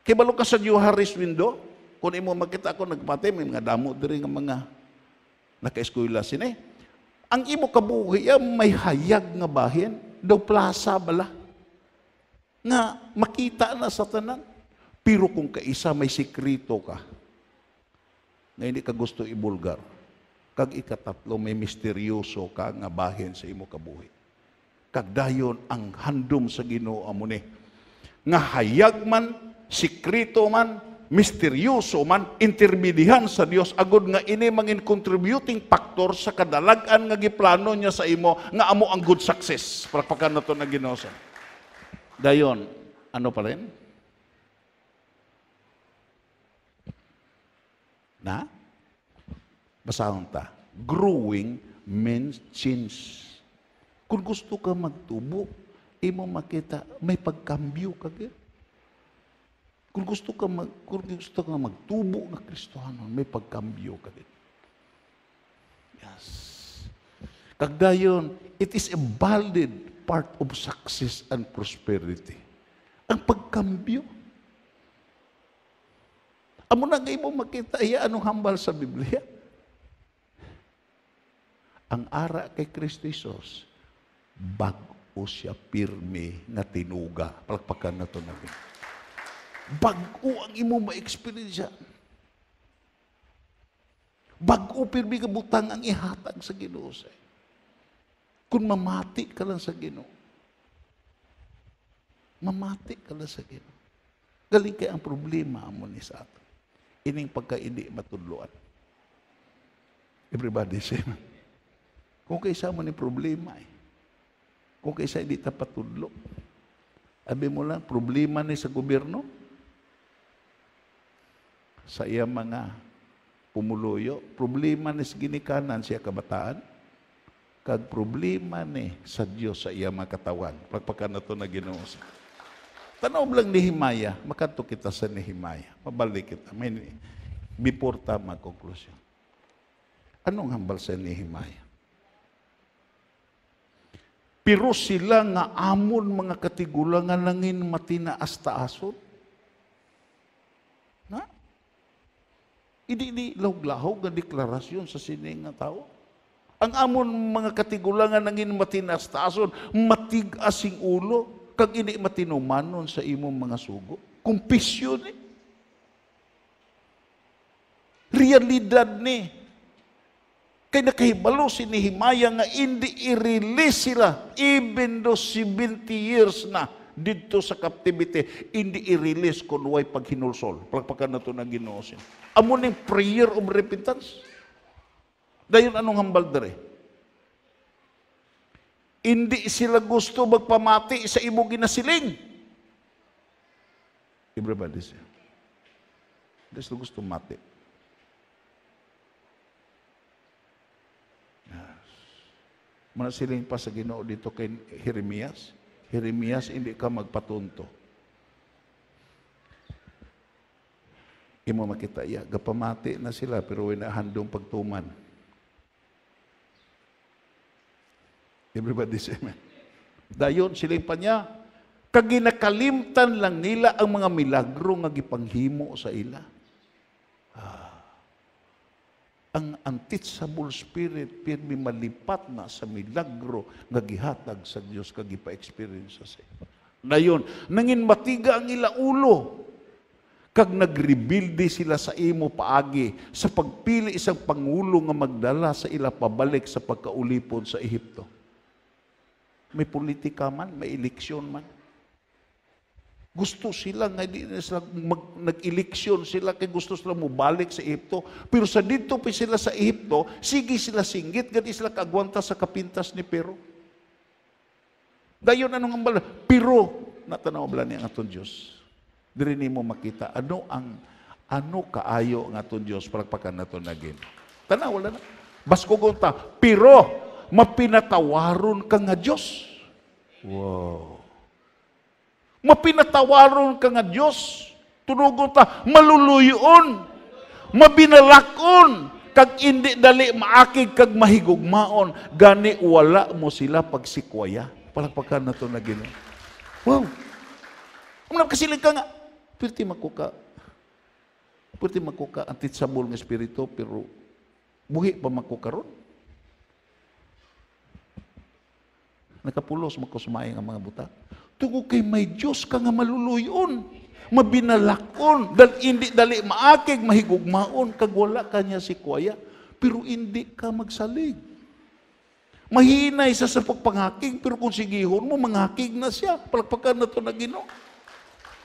Kibalo ka sa New Harris window, kung imo makita ako nagpatay, may mga damo diri nga mga nakaeskwela sini. Ang imo kabuhi ah, may hayag nga bahin, daw plaza bala. Nga makita na sa tanan. Pero kung kaisa may sikrito ka, nga hindi ka gusto ibulgar. Kag ikatatlo, may misteryoso ka nga bahin sa imo kabuhi. Kag dayon ang handom sa ginoo mo ni. Nga hayag man, sikrito man, misteryoso man, intermedihan sa Dios agud nga ini mangin contributing factor sa kadalagan nga giplano niya sa imo nga amo ang good success. Palakpakan na to na ginosa. Dayon, ano pa rin? na basahon ta. Growing means change. Kung gusto ka magtubo, imo makita may pagkambyo ka gyud. Kung gusto ka mag, kung gusto ka magtubo na Kristiyano, may pagkambyo ka gyud. Yes. Kagdayon, it is a valid part of success and prosperity. Ang pagkambyo. Amo na gaybo makita iya anong hambal sa Biblia. Ang ara kay Kristo Jesus, bago siya pirmi na tinuga. Palakpakan na to natin. Bago ang imo ma-experience Bago pirmi ka butang ang ihatag sa Ginoo sa Kung mamati ka lang sa Ginoo. Mamati ka lang sa Ginoo. Galing kay ang problema mo ni sa ining pagkaindi matudloan. Everybody say, kung kaysa mo ni problema eh. Kung kaysa hindi tapatudlo. Abi mo lang, problema ni sa gobyerno. Sa iya mga pumuluyo, problema ni sa ginikanan siya kabataan. Kag problema ni sa Dios sa iya mga katawan. Pagpaka na to na ginuusan. Tanaw lang ni Himaya, makato kita sa ni Himaya. Pabalik kita. May, before tama conclusion. Anong hambal sa ni Himaya? Pero sila nga amon mga katigulangan langin matinaas taason. Na? Idi ni lahog nga deklarasyon sa sining nga tao. Ang amon mga katigulangan langin matinaas taason, matigas sing ulo, kag ini matinumanon sa imong mga sugo. Kumpisyon ni. Eh. Realidad ni. Kay nakahibalo si Himaya nga hindi i-release sila even though 70 years na dito sa captivity, hindi i-release kung way paghinulsol. Palagpakan na ito ng ginoo Amo ng prayer of repentance. Dayon anong hambal dere? Hindi sila gusto magpamati sa imo ginasiling. Everybody say, hindi sila gusto mati. Yes. siling pa sa ginoo dito kay Jeremias. Jeremias, hindi ka magpatunto. Imo makita, iya, gapamati na sila pero winahandong pagtuman. Everybody say amen. Dayon sila pa niya, kaginakalimtan lang nila ang mga milagro nga gipanghimo sa ila. Ah. Ang unteachable spirit pirmi malipat na sa milagro nga gihatag sa Dios kag gipa-experience sa ila. Dayon, nangin matiga ang ila ulo kag nagrebuilde sila sa imo paagi sa pagpili isang pangulo nga magdala sa ila pabalik sa pagkaulipon sa Ehipto. May politika man, may eleksyon man. Gusto sila nga hindi sila mag, nag-eleksyon sila kay gusto sila mubalik sa Ehipto. Pero sa dito pa sila sa Ehipto, sige sila singgit, gani sila kagwanta sa kapintas ni Pero. Dayon anong ang bala? Pero, natanaw bala niya ang atong Diyos. Diri ni mo makita, ano ang, ano kaayo ang atong Diyos, palagpakan na ito naging. Tanaw, wala na. Basko gunta, pero, mapinatawaron ka nga Diyos. Wow. Mapinatawaron ka nga Diyos. Tunugon ta, maluluyon, mabinalakon, kag hindi dali maakig kag mahigugmaon, gani wala mo sila pagsikwaya. Palakpakan na to na gina. Wow. Amnam kasilig ka nga. Pirti makuka. Pirti makuka ang titsabol ng espiritu, pero buhi pa ron. nakapulos magkusumayang ang mga buta. Tungkol kay may Diyos ka nga maluluyon, mabinalakon, dal hindi dali maakig, mahigugmaon, kagwala kanya si kuya, pero hindi ka magsalig. Mahinay sa sa pagpangaking, pero kung sigihon mo, mangaking na siya. Palakpakan na to na gino.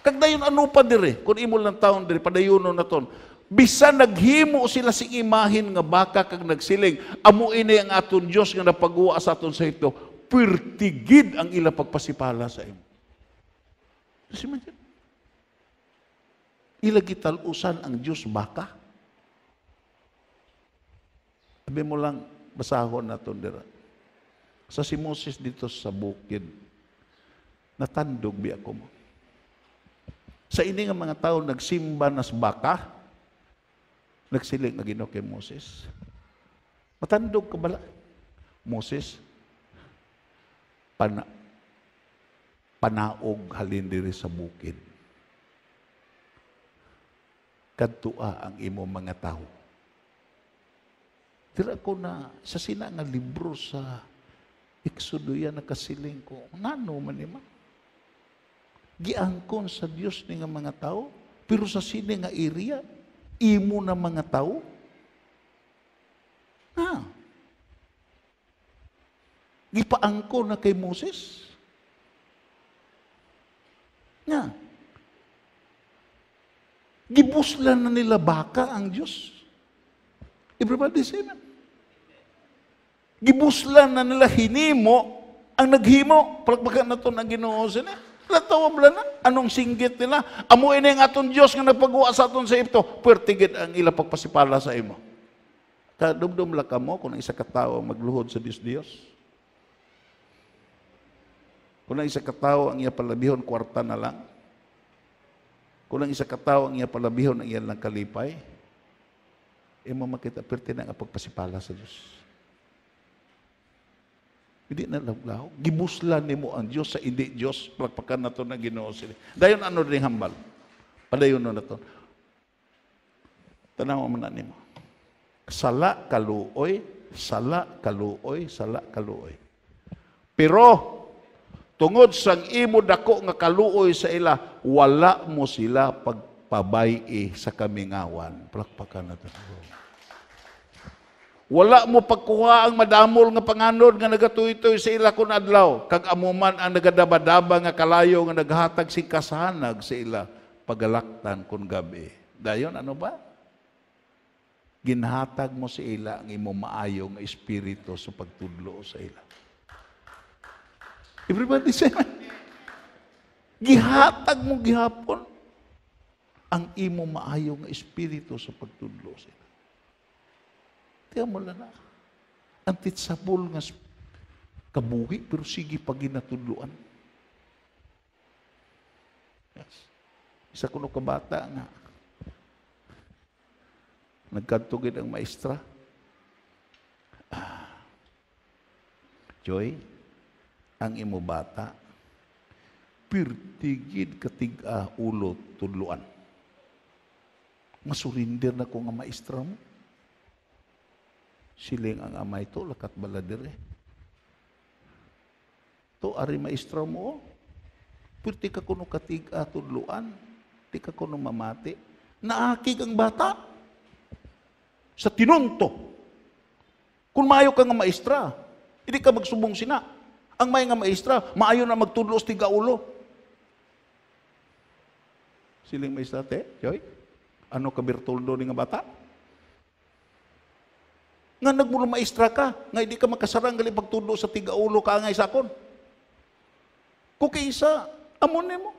Kagdayon ano pa dire, kung imol ng taon dire, padayono na ton. Bisa naghimo sila sing imahin nga baka kag nagsiling, amo ini ang aton Dios nga napagawa sa aton sa ito pertigid ang ila pagpasipala sa imo. Kasi man dyan, ila gitalusan ang Diyos baka. Sabi mo lang, basahon na dira. Sa si Moses dito sa bukid, natandog biya ko mo. Sa ini nga mga tao nagsimba nas baka, nagsiling na ginok kay Moses. Matandog ka bala. Moses, pana, panaog halin diri sa bukid. Kadtua ang imo mga tao. Tira ko na sa sina nga libro sa Exodo yan nakasiling ko. Nano man ima. Giangkon sa Dios ni nga mga tao, pero sa sine nga iriya, imo na mga tao. Ha? Ah. Gipaangko na kay Moses. Nga. Gibuslan na nila baka ang Diyos. Everybody say amen. Gibuslan na nila hinimo ang naghimo. Palagbagan na ito ng ginoo sila. Natawa bala na. Anong singgit nila? Amuin na yung atong Diyos nga nagpagawa sa aton sa Ipto. Pwertigit ang ila pagpasipala sa imo. Kadumdum lang ka mo kung isa katawa magluhod sa Diyos Diyos. Kung isa katao ang iya palabihon, kwarta na lang. Kung isa katao ang iya palabihon, ang iya lang kalipay. Imo e makita, perti na nga pagpasipala sa Diyos. Hindi na lawlaw. Gibusla ni mo ang Diyos sa hindi Diyos. Palagpakan na to na ginoo sila. Dayon ano rin hambal. Padayon na to. Tanaw mo na ni mo. Sala kaluoy, sala kaluoy, sala kaluoy. Pero, Tungod sang imo dako nga kaluoy sa ila, wala mo sila pagpabayi sa kamingawan. Palakpakan natin. Wala mo pagkuha ang madamol nga panganod nga nagatuytoy sa ila kun adlaw kag amuman ang nagadabadaba nga kalayo nga naghatag si kasanag sa ila pagalaktan kun gabi. Dayon ano ba? Ginhatag mo sa ila ang imo maayong espiritu sa pagtudlo sa ila. Everybody say, Amen. Gihatag mo gihapon ang imo maayong espiritu sa pagtudlo sila. Tiyan mo na na. Ang titsabol nga kabuhi, pero sige pa ginatudloan. Yes. Isa kuno ka nga. Nagkantugin ang maestra. Ah. Joy, ang imo bata, pirtigid katiga ulo tudluan. Masurinder na ko nga maestra mo. Siling ang ama ito, lakat baladir eh. To ari maestra mo, oh. pero ti ka kuno katiga tudluan, ti ka kuno mamati, naakig ang bata sa tinunto. Kung maayo ka nga maestra, hindi ka magsubong sina. Ang may nga maestra, maayo na magtudlos ti gaulo. Siling maestra te, Joy, ano ka birtuldo ni nga bata? Nga nagmulo maestra ka, nga hindi ka makasarang gali pagtudlo sa tigaulo ka nga isakon. Kukaisa, amon mo.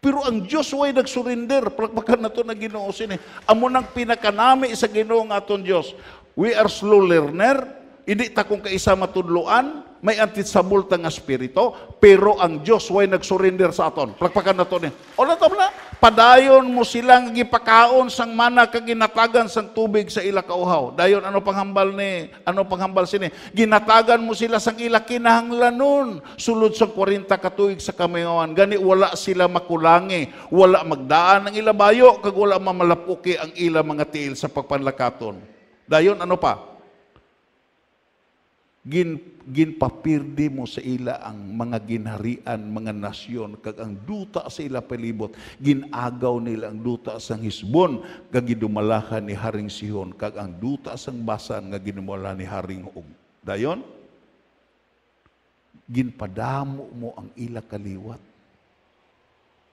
Pero ang Diyos way nag-surrender, palakpakan na ito na ginoo sini. Amo nang pinakanami sa ginoo nga aton Diyos. We are slow learner, hindi ta kung kaisa matudloan, may sa multang espiritu, pero ang Dios way nagsurrender sa aton. Plakpakan na to ni. O na na, padayon mo silang gipakaon sang mana kag ginatagan sang tubig sa ila kauhaw. Dayon ano panghambal ni, ano panghambal sini? Ginatagan mo sila sang ila kinahanglanon sulod sa 40 ka tuig sa kamingawan. Gani wala sila makulangi, wala magdaan ang ila bayo kag wala mamalapuki ang ila mga tiil sa pagpanlakaton. Dayon ano pa? gin ginpapirdi mo sa ila ang mga ginharian, mga nasyon, kag ang duta sa ila palibot, ginagaw nila ang duta sang Hisbon, kag gidumalahan ni Haring Sihon, kag ang duta sang basan nga ginumala ni Haring Og. Dayon, ginpadamo mo ang ila kaliwat.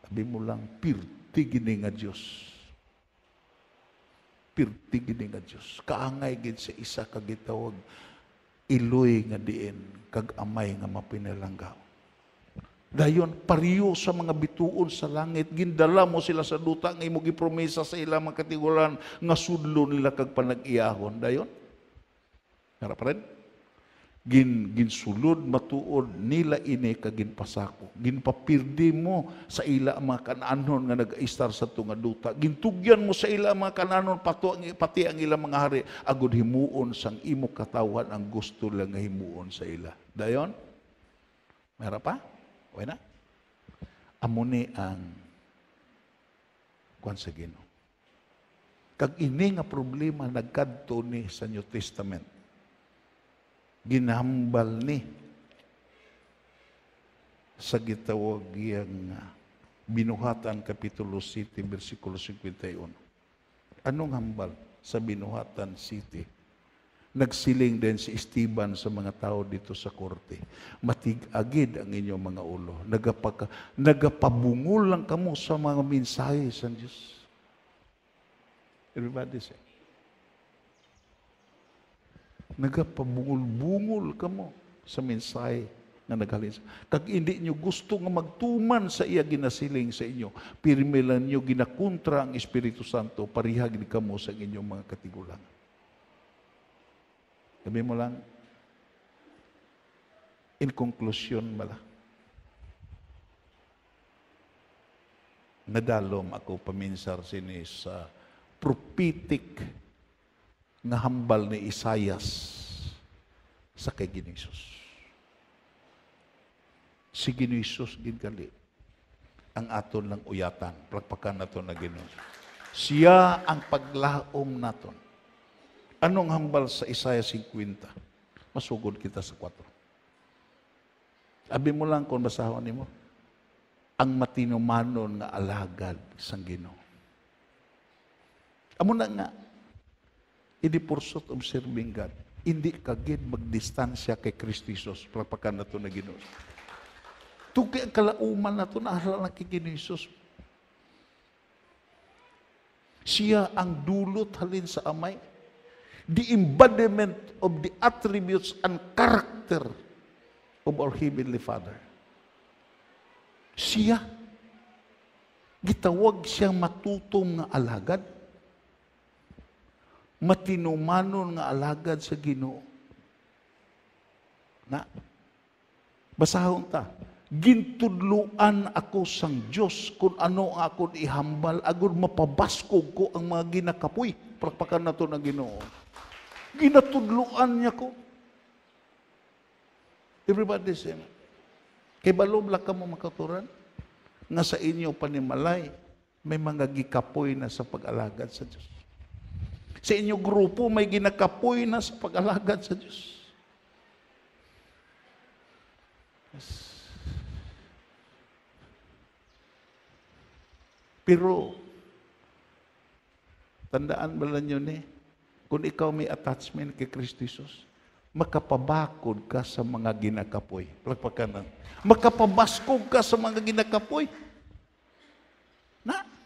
Sabi mo lang, pirti gini nga Diyos pirti gini nga Dios kaangay gid sa isa ka gitawag iloy nga diin kag amay nga mapinalanggaw. Dayon pariyo sa mga bituon sa langit gindala mo sila sa duta nga imong gipromesa sa ila mga katigulan nga sudlo nila kag panag-iyahon dayon. Harap rin gin ginsulod matuod nila ini ginpasako ginpapirdi mo sa ila mga kananon nga nag-istar sa tunga duta gintugyan mo sa ila mga kananon pato ang pati ang ilang mga hari agud himuon sang imo katawan ang gusto lang nga himuon sa ila dayon mera pa okay na amo ang kwan sa Ginoo kag ini nga problema nagkadto ni sa New Testament ginhambal ni sa gitawag yang ah, binuhatan kapitulo 7 bersikulo 51 anong hambal sa binuhatan city nagsiling din si Esteban sa mga tao dito sa korte. Matigagid ang inyong mga ulo. Nagapag, nagapabungol lang kamo sa mga mensahe sa Diyos. Everybody say, nagapabungol-bungol ka mo sa mensahe nga naghalin sa kag hindi nyo gusto nga magtuman sa iya ginasiling sa inyo pirmilan nyo ginakontra ang Espiritu Santo parihag ni kamo sa inyong mga katigulan sabi mo lang in conclusion mala nadalom ako paminsar sini sa prophetic nga hambal ni Isayas sa kay Ginisus. Si Ginisus gingali ang aton lang uyatan, plakpakan naton na Ginisus. Siya ang paglaong naton. Anong hambal sa Isaiah 50? Masugod kita sa 4. Abi mo lang kung basahon nimo ang matinumanon nga alagad sang Ginoo. Amo na nga in the pursuit of serving God, hindi ka gid magdistansya kay Kristo Jesus. Palpakan na ito na Ginoo. Tugay ang kalauman na ito, nahala na kay Jesus. Siya ang dulot halin sa amay. The embodiment of the attributes and character of our Heavenly Father. Siya. Gitawag siyang matutong nga alagad matinumanon nga alagad sa Ginoo. Na basahon ta. Gintudluan ako sang Dios kun ano ang akon ihambal agud mapabaskog ko ang mga ginakapoy. Palakpakan nato ng Ginoo. Ginatudluan niya ko. Everybody say, kay balob lang ka mo makaturan nga sa inyo panimalay may mga gikapoy na sa pag-alagad sa Dios sa inyong grupo may ginakapoy na sa pag-alagad sa Diyos. Yes. Pero, tandaan ba lang yun eh, kung ikaw may attachment kay Kristo Jesus, makapabakod ka sa mga ginakapoy. Lagpakan lang. Makapabaskog ka sa mga ginakapoy. Na?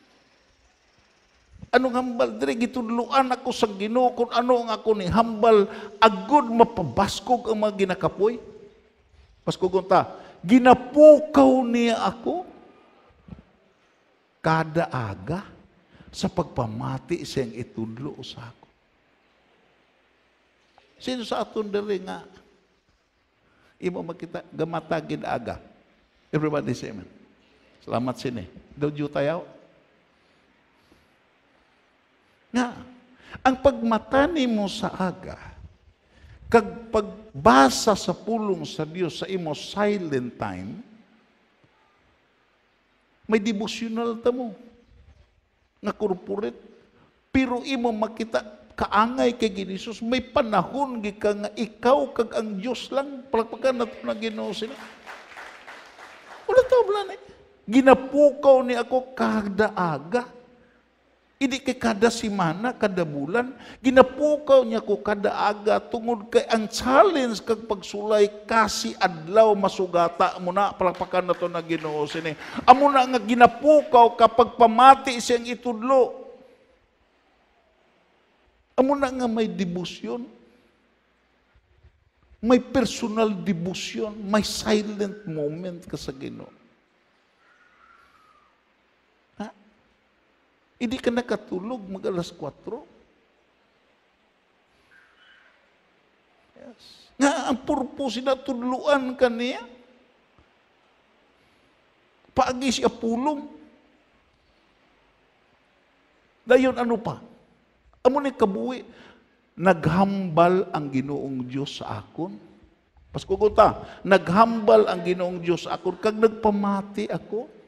anong hambal diri gitudloan ako sa Ginoo kun ano ang ako ni hambal agud mapabaskog ang mga ginakapoy Pasko gunta ginapukaw niya ako kada aga sa pagpamati siyang itudlo sa ako sino sa aton diri nga imo makita gid aga everybody say amen salamat sini do tayo nga, ang pagmatani mo sa aga, kag pagbasa sa pulong sa Dios sa imo silent time, may devotional ta mo nga corporate pero imo makita kaangay kay Ginisus may panahon gi nga ikaw kag ang Dios lang palagpagan nato na Ginoo sila wala ta blanay eh. ginapukaw ni ako kada aga Idi kay kada simana, kada bulan, ginapukaw niya ko kada aga tungod kay ang challenge kag pagsulay kasi adlaw masugata mo na palakpakan na to na Ginoo sini. Amo na nga ginapukaw kapag pamati siyang itudlo. Amo na nga may debosyon. May personal debosyon, may silent moment ka sa Ginoo. Hindi ka nakatulog mag alas 4. Yes. Nga ang purpose na tuluan ka niya. Paagi siya pulong. Dayon ano pa? Amo ni kabuhi, naghambal ang ginoong Diyos sa akon. Pasko ko ta, naghambal ang ginoong Diyos sa akon. Kag nagpamati ako,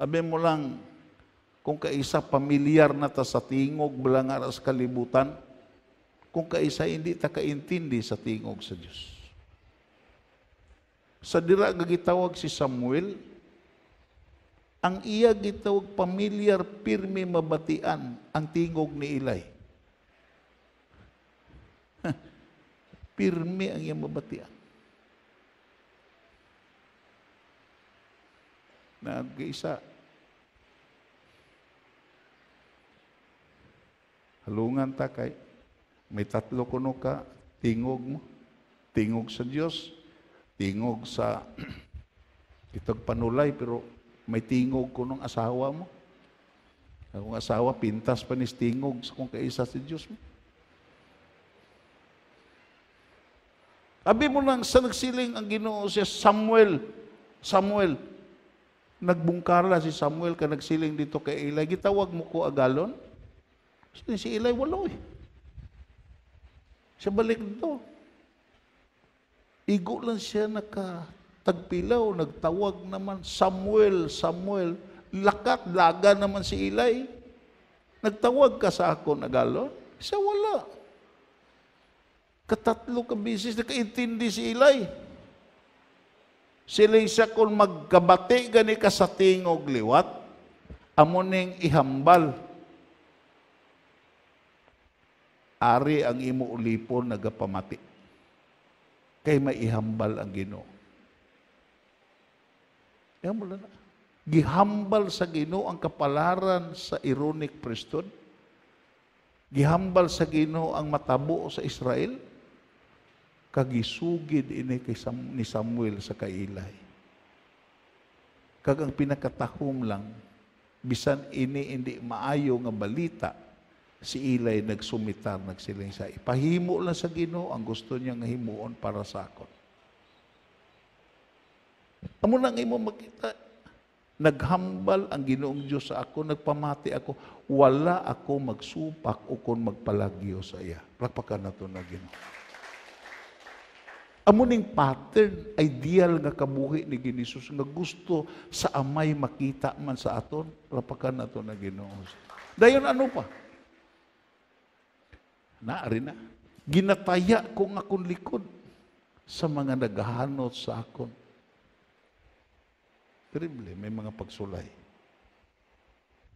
sabi mo lang, kung kaisa pamilyar na ta sa tingog, aras kalibutan, kung kaisa hindi ta kaintindi sa tingog sa Diyos. Sa dira gagitawag si Samuel, ang iya gitawag pamilyar pirmi mabatian ang tingog ni Ilay. pirmi ang iya mabatian. Nag-isa, Halungan ta kay may tatlo kuno ka, tingog mo. Tingog sa Dios, tingog sa itog panulay pero may tingog kuno asawa mo. Akong asawa pintas pa ni tingog sa kung kaisa si Dios mo. Abi mo nang sa nagsiling ang Ginoo siya Samuel. Samuel. Nagbungkala si Samuel ka nagsiling dito kay Eli. Gitawag mo ko agalon. Si Eli, walo eh. Siya balik do. Igo lang siya nakatagpilaw, nagtawag naman, Samuel, Samuel. Lakak, laga naman si Eli. Nagtawag ka sa ako, nagalo. Siya wala. Katatlo ka bisis, nakaintindi si Eli. Sila isa kung magkabati gani ka sa tingog liwat, amuning ihambal ari ang imo ulipon nagapamati. Kay maihambal ang Ginoo. Yan mo na. Gihambal sa Ginoo ang kapalaran sa ironic priesthood. Gihambal sa Ginoo ang matabo sa Israel. Kagisugid ini kay ni Samuel sa kailay. Kag ang pinakatahom lang bisan ini hindi maayo nga balita si Ilay nagsumitar, nagsiling sa ipahimo lang sa Ginoo ang gusto niyang himuon para sa akon. Amo lang imo makita, naghambal ang Ginoong Diyos sa ako, nagpamati ako, wala ako magsupak o kon magpalagyo sa iya. Lakpakan na to na Ginoo. Amo pattern, ideal nga kabuhi ni Ginisus nga gusto sa amay makita man sa aton, lapakan na to na Ginoo. Dayon ano pa? Naari na. Ginataya ko nga akong likod sa mga naghahanot sa akon. Terrible, may mga pagsulay.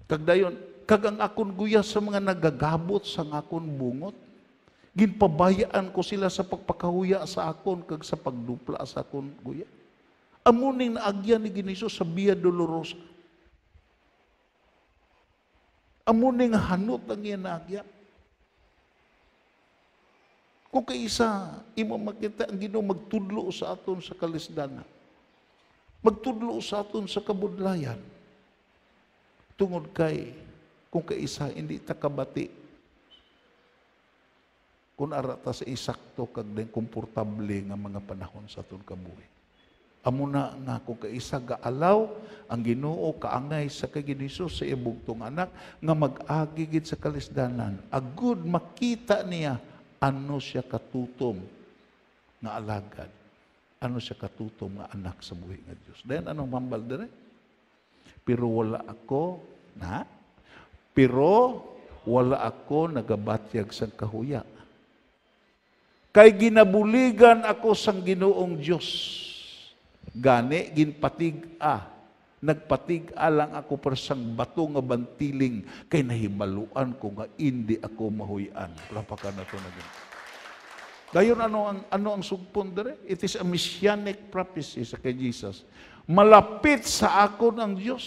Kagdayon, kag ang akon guya sa mga nagagabot sa akon bungot, ginpabayaan ko sila sa pagpakahuya sa akon kag sa pagdupla sa akon guya. Amuning naagyan ni Giniso sa Via Dolorosa. Amuning hanot ang iyan naagyan. O kaisa, imo makita ang Ginoo magtudlo sa aton sa kalisdanan. Magtudlo sa aton sa kabudlayan. Tungod kay kung kaisa hindi takabati. kabati kun ara ta sa isakto kag den komportable nga mga panahon sa aton kabuhi. Amo na nga kung kaisa gaalaw ang Ginoo kaangay sa kay Ginisos sa ibugtong anak nga mag-agi sa kalisdanan. Agud makita niya ano siya katutom na alagad? Ano siya katutom nga anak sa buhay ng Diyos? Then anong mambal dire? Pero wala ako na pero wala ako nagabatyag sa kahuya. Kay ginabuligan ako sang Ginoong Diyos. Gani ginpatig-a ah nagpatig-alang ako para sang bato nga bantiling, kay nahibaluan ko nga hindi ako mahuyan. Lapakan na ito na Gayon ano ang ano ang sugpon dere? It is a messianic prophecy sa kay Jesus. Malapit sa akon ang Dios.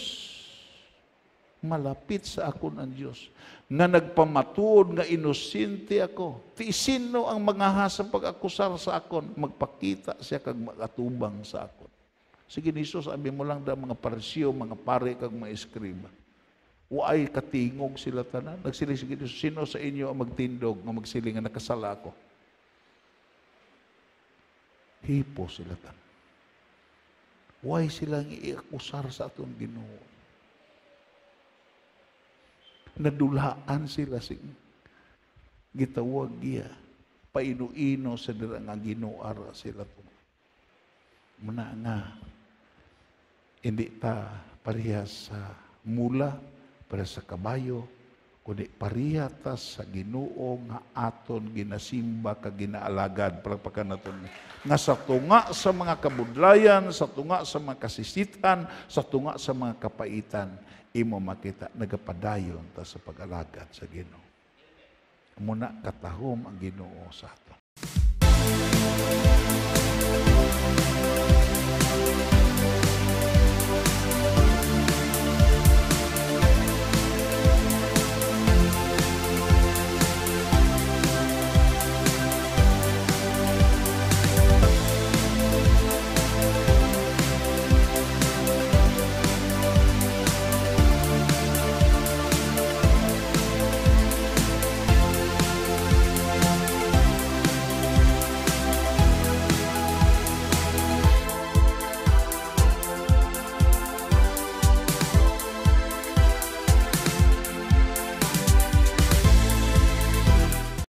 Malapit sa akon ang Dios nga nagpamatuod nga inosente ako. Ti sino ang mga sa pag-akusar sa akon? Magpakita siya kag magatubang sa akon. Sige ni sabi mo lang daw mga parsiyo, mga pare kag mga eskriba. Waay katingog sila tanan. Nagsiling sige ni sino sa inyo ang magtindog nga magsiling nga nakasala ko? Hipo sila tanan. Why silang iakusar sa atong Ginoo? Nadulaan sila sing gitawag niya painuino sa dira nga Ginoo ara sila to. Muna nga hindi pa pariha sa mula, para sa kabayo, kundi pariha ta sa ginoo nga aton ginasimba kag ginaalagad. Palagpakan natin. Nga sa tunga sa mga kabudlayan, sa tunga sa mga kasisitan, sa tunga sa mga kapaitan, imo makita, nagapadayon ta sa pag-alagad sa ginoo. Muna katahom ang ginoo sa aton. Música